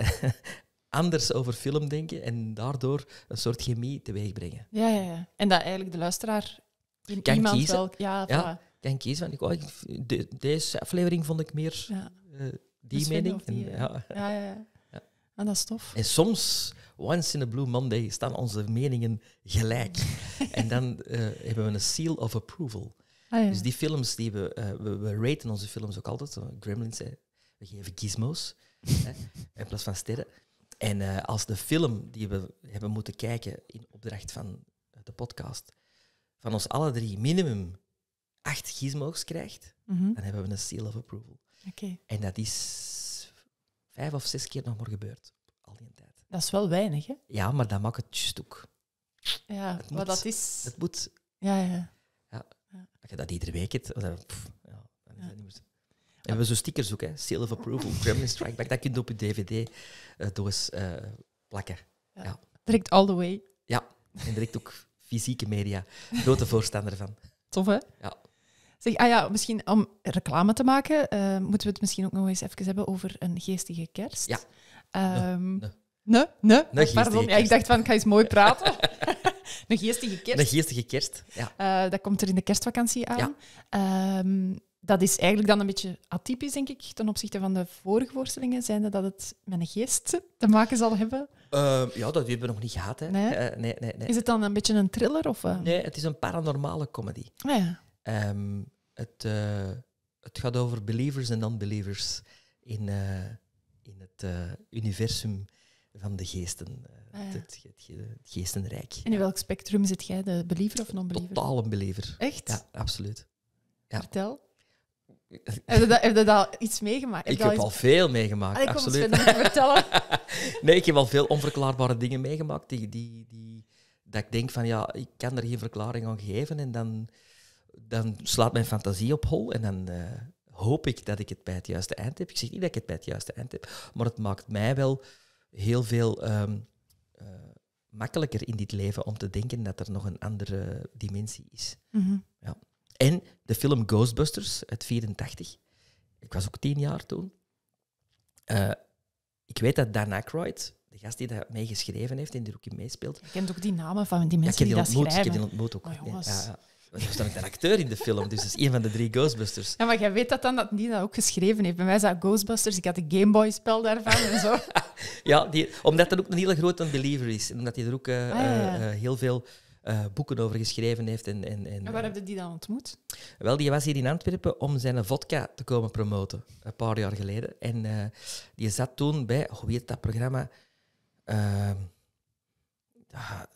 anders over film denken en daardoor een soort chemie teweeg brengen. Ja, ja, ja. En dat eigenlijk de luisteraar in kan iemand kiezen. Ja, ja kan kiezen. ik, oh, de, deze aflevering vond ik meer eh, die mening. en, ja. ja, ja. ja. Ah, dat is En soms, once in a blue Monday, staan onze meningen gelijk. en dan eh, hebben we een seal of approval. Ah, ja. Dus die films die we, uh, we, we, raten onze films ook altijd. Gremlins, hè. we geven gizmos hè, in plaats van sterren. En eh, als de film die we hebben moeten kijken in opdracht van de podcast, van ons alle drie minimum acht gizmos krijgt, mhm. dan hebben we een seal of approval. Oké. En dat is vijf of zes keer nog maar gebeurd. Al die tijd. Dat is wel weinig, hè? Ja, maar dat maakt het stuk. ook. Ja, maar dat is... Het moet. Ja, ja. ja. Als je dat iedere week hebt, ja, dan is En we zo stickers ook, hè. Seal of Approval, Kremlin Strike Back. Dat kun je op je dvd-doos eh, uh, eh, plakken. ja. Direct all the way. Ja, en direct ook fysieke media. Grote voorstander van. Tof, hè? Ja. Zeg, ah ja, misschien om reclame te maken, eh, moeten we het misschien ook nog eens even hebben over een geestige kerst. Ja. Ehm, nee, nee. nee? pardon. Ja, ik dacht van, ik ga eens mooi praten. een geestige kerst. Een geestige kerst, ja. Eh, dat komt er in de kerstvakantie aan. Ja. Ehm, dat is eigenlijk dan een beetje atypisch, denk ik, ten opzichte van de vorige voorstellingen, zijnde dat het met een geest te maken zal hebben. Ehm, ja, dat hebben we nog niet gehad. Hè. Eh, nee? nee, nee, Is het dan een beetje een thriller? Of, Nee, het is een paranormale comedy. Ah, ja. Ehm, het, eh, het gaat over believers en non-believers in, eh, in het eh, universum van de geesten. Ah, het, geestenrijk. En in welk spectrum zit jij, de believer of non-believer? Totaal een believer. Echt? Ja, absoluut. Ja. Vertel. Heb je, dat, iets meegemaakt? ik heb al veel meegemaakt, Allee, absoluut. Ik vertellen. nee, ik heb al veel onverklaarbare dingen meegemaakt die, die, die, dat ik denk van ja, ik kan er geen verklaring aan geven en dan dan slaat mijn fantasie op hol en dan eh, hoop ik dat ik het bij het juiste eind heb. Ik zeg niet dat ik het bij het juiste eind heb, maar het maakt mij wel heel veel ehm, eh, makkelijker in dit leven om te denken dat er nog een andere dimensie is. Mhm. ja. En de film Ghostbusters uit 84. Ik was ook tien jaar toen. Eh, ik weet dat Dan Aykroyd, de gast die dat mee geschreven heeft en die er ook in meespeelt... Je kent ook die namen van die mensen die, die, dat ontmoet, schrijven. Ik heb die ontmoet ook. ja, ja, want was dan ook een acteur in de film, dus is een van de drie Ghostbusters. Ja, maar jij weet dat dan, dat Nina ook geschreven heeft. Bij mij zat Ghostbusters, ik had een Gameboy spel daarvan en zo. ja, die, omdat dat ook een hele grote believer is. omdat hij er ook eh, ah, eh, eh, heel veel boeken over geschreven heeft. En, en, en, en waar heb je die dan ontmoet? Wel, die was hier in Antwerpen om zijn vodka te komen promoten, een paar jaar geleden. En die zat toen bij, hoe oh, heet dat programma? Ah,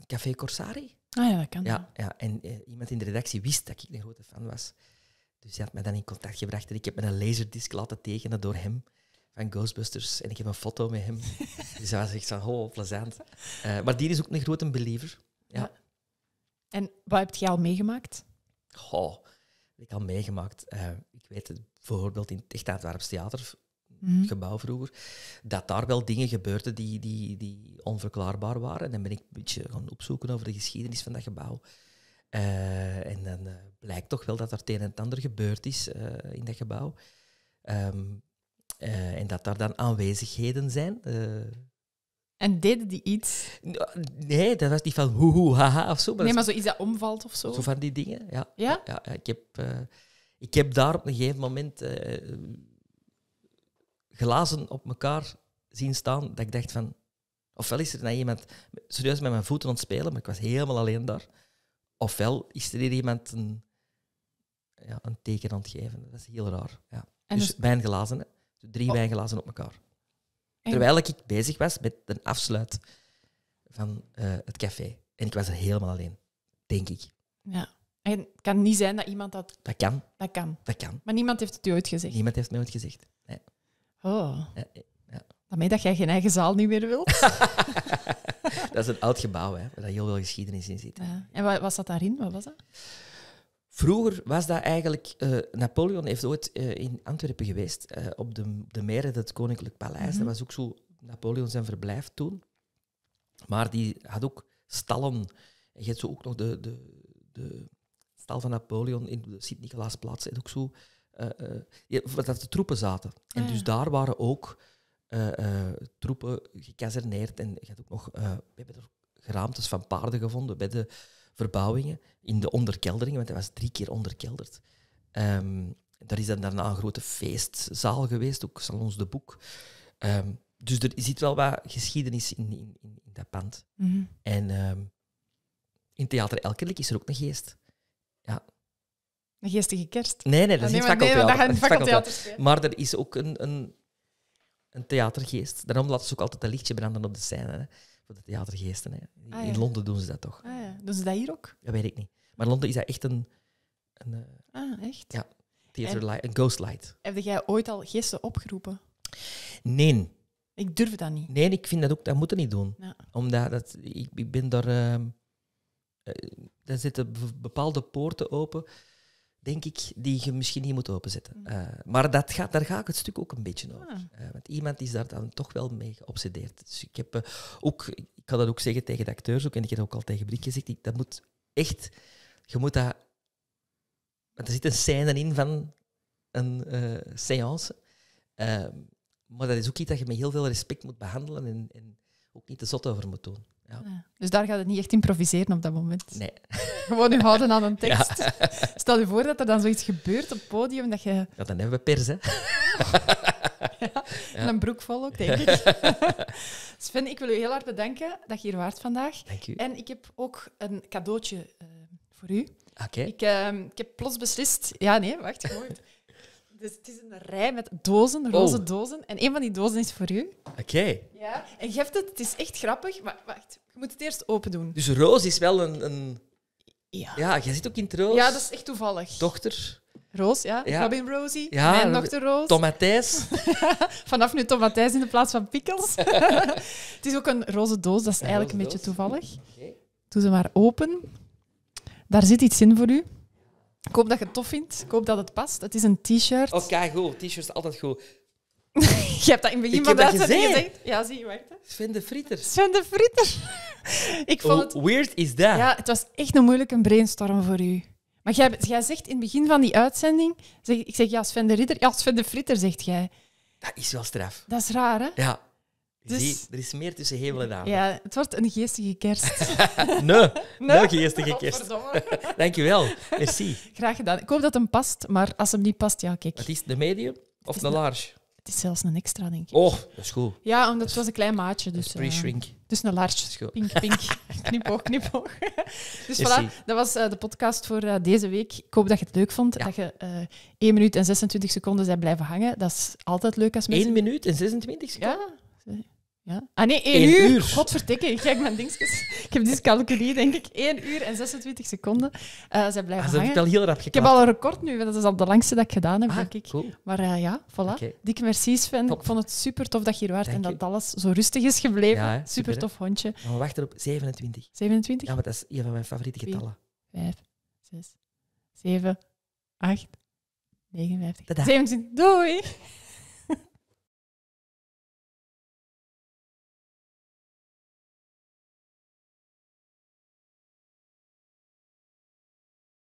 Café Corsari? Ah ja, dat kan. Ja, ja. en eh, iemand in de redactie wist dat ik een grote fan was. Dus hij had mij dan in contact gebracht en ik heb me een laserdisc laten tekenen door hem van Ghostbusters. En ik heb een foto met hem. dus hij was echt zo, oh, plezant. Eh, maar die is ook een grote believer. Ja. En wat heb je al meegemaakt? Goh, heb ik al meegemaakt. Eh, ik weet het bijvoorbeeld in het Echt Theater Mhm. gebouw vroeger, dat daar wel dingen gebeurden die, die, die onverklaarbaar waren. En dan ben ik een beetje gaan opzoeken over de geschiedenis van dat gebouw. Eh, en dan eh, blijkt toch wel dat er het een en ander gebeurd is eh, in dat gebouw. Ehm, en dat daar dan aanwezigheden zijn. en deden die iets? Nee, dat was niet van hoe, haha of zo. Maar nee, maar zoiets dat omvalt of zo. Zo van die dingen, ja. Ja? ja, ja ik, heb, ik heb daar op een gegeven moment glazen op elkaar zien staan, dat ik dacht van... Ofwel is er nou iemand serieus met mijn voeten aan het spelen, maar ik was helemaal alleen daar. Ofwel is er hier iemand een, ja, een teken aan het geven. Dat is heel raar. Ja. En dus, wijnglazen, dus- hè. Dus drie oh. wijnglazen op elkaar. Terwijl ik bezig was met een afsluit van eh, het café. En ik was er helemaal alleen, denk ik. Ja. En het kan niet zijn dat iemand dat... Dat kan. Dat kan. Dat kan. Maar niemand heeft het u ooit gezegd. Niemand heeft mij ooit gezegd. Oh. Ja, eh, ja. Daarmee dat jij geen eigen zaal niet meer wilt. dat is een oud gebouw, hè, waar heel veel geschiedenis in zit. Ja. En wat was dat daarin? Wat was dat? Vroeger was dat eigenlijk. Eh, Napoleon heeft ooit eh, in Antwerpen geweest, op de, de meren, het Koninklijk Paleis. Dat mhm. was ook zo Napoleon zijn verblijf toen. Maar die had ook stallen. En je hebt zo ook nog de, de, de stal van Napoleon in de Sint-Nicolaasplaats. En ook zo eh, eh, dat de troepen zaten. En ah, dus daar waren ook eh, troepen gekazerneerd. En je hebt ook nog, we hebben geraamtes van paarden gevonden bij de verbouwingen, in de onderkelderingen, want hij was drie keer onderkelderd. Um, daar is dan daarna een grote feestzaal geweest, ook Salons de Boek. Ehm, dus er zit wel wat geschiedenis in, in, in, dat pand. Mhm. En um, in Theater Elkerlijk is er ook een geest. Ja, een geestige kerst? Nee, nee, dat is ah, niet nee, Maar er is ook een, een, een theatergeest. Daarom laten ze ook altijd een lichtje branden op de scène. Hè. Voor de theatergeesten. Hè. In ah, Londen doen ze dat toch. Ah, ja. Doen ze dat hier ook? Dat weet ik niet. Maar Londen is dat echt een... een eh, ah, echt? Ja. Theater een ghost light. Heb jij ooit al geesten opgeroepen? Nee. Ik durf dat niet. Nee, ik vind dat ook... Dat moet je niet doen. Ja. Omdat dat, ik, ik ben daar... Uh, daar zitten bepaalde poorten open denk ik, die je misschien niet moet openzetten. Mm. Eh, maar dat gaat, daar ga ik het stuk ook een beetje ah. over. Eh, want iemand is daar dan toch wel mee geobsedeerd. Dus ik, heb, eh, ook, ik kan dat ook zeggen tegen de acteurs, ook, en ik heb ook al tegen Brik gezegd, dat moet echt, je moet dat... Want er zit een scène in van een seance. Ehm, maar dat is ook iets dat je met heel veel respect moet behandelen en, en ook niet te zot over moet doen. Ja. Dus daar gaat het niet echt improviseren op dat moment. Nee. Gewoon u houden aan een tekst. Stel je voor dat er dan zoiets gebeurt op het podium dat je... Ja, dan hebben we pers, hè. En een broek vol ook, denk ik. Sven, ik wil u heel hard bedanken dat je hier waart vandaag. Dank u. En ik heb ook een cadeautje eh, voor u. Oké. Ik, ehm, ik heb plots beslist... Ja, nee, wacht, gewoon. Dus het is een rij met dozen, roze oh. dozen. En een van die dozen is voor u. Oké. Ja, en geeft het, het is echt grappig. Maar wacht, je moet het eerst open doen. Dus roos is wel een... een... Ja. ja, jij zit ook in het roos. Ja, dat is echt toevallig. Dochter. Roos, ja. Robin Rosie. Ja, mijn dochter Roos. Tomatijs. Vanaf nu Tomatijs in de plaats van Pikkels. het is ook een roze doos, dat is eigenlijk een beetje toevallig. Okay. Doe ze maar open. Daar zit iets in voor u. Ik hoop dat je het tof vindt. Ik hoop dat het past. Het is een t-shirt. Oké, oh, goed. T-shirts altijd goed. je hebt dat in het begin van de uitzending gezegd. Ja, zie je, wacht. Hè. Sven de Fritter. Sven de Fritter. ik vond oh, het... weird is dat? Ja, het was echt een moeilijke brainstorm voor u. Maar jij, jij zegt in het begin van die uitzending... Zeg, ik zeg, ja, Sven de Ritter. Ja, Sven de Fritter zegt jij. Dat is wel straf. Dat is raar, hè? Ja. Dus... er is meer tussen hemel en aarde. Ja, het wordt een geestige kerst. nee, nee, geestige kerst. Dankjewel, merci. Graag gedaan. Ik hoop dat hem past, maar als hem niet past, ja, kijk. Het is de medium of de large? Het is zelfs een extra, denk ik. Oh, dat is goed. Ja, omdat het was een klein maatje. Dus, pre-shrink. Eh, dus een large. Pink, pink. knipoog, knipoog. dus voilà, dat was eh, de podcast voor eh, deze week. Ik hoop dat je het leuk vond. Dat je 1 minuut en 26 seconden zijn blijven hangen. Dat is altijd leuk als mensen... 1 minuut en 26 seconden? Ja. Ja. Ah nee, één uur. uur. Godverdikke, ik kijk mijn dingetjes. ik heb dyscalculie, denk ik. 1 uur en 26 seconden. Uh, zij blijven ah, ze hangen. ik heb al een record nu, dat is al de langste dat ik gedaan heb, ah, denk ik. Maar uh, ja, voilà. Okay. Dikke merci Sven. Ik vond het super tof dat je hier waart en dat alles zo rustig is gebleven. Ja, super, tof hondje. we wachten op 27. 27? Ja, maar dat is een van mijn favoriete getallen. 5, 6, 7, 8, 59, 27. Doei!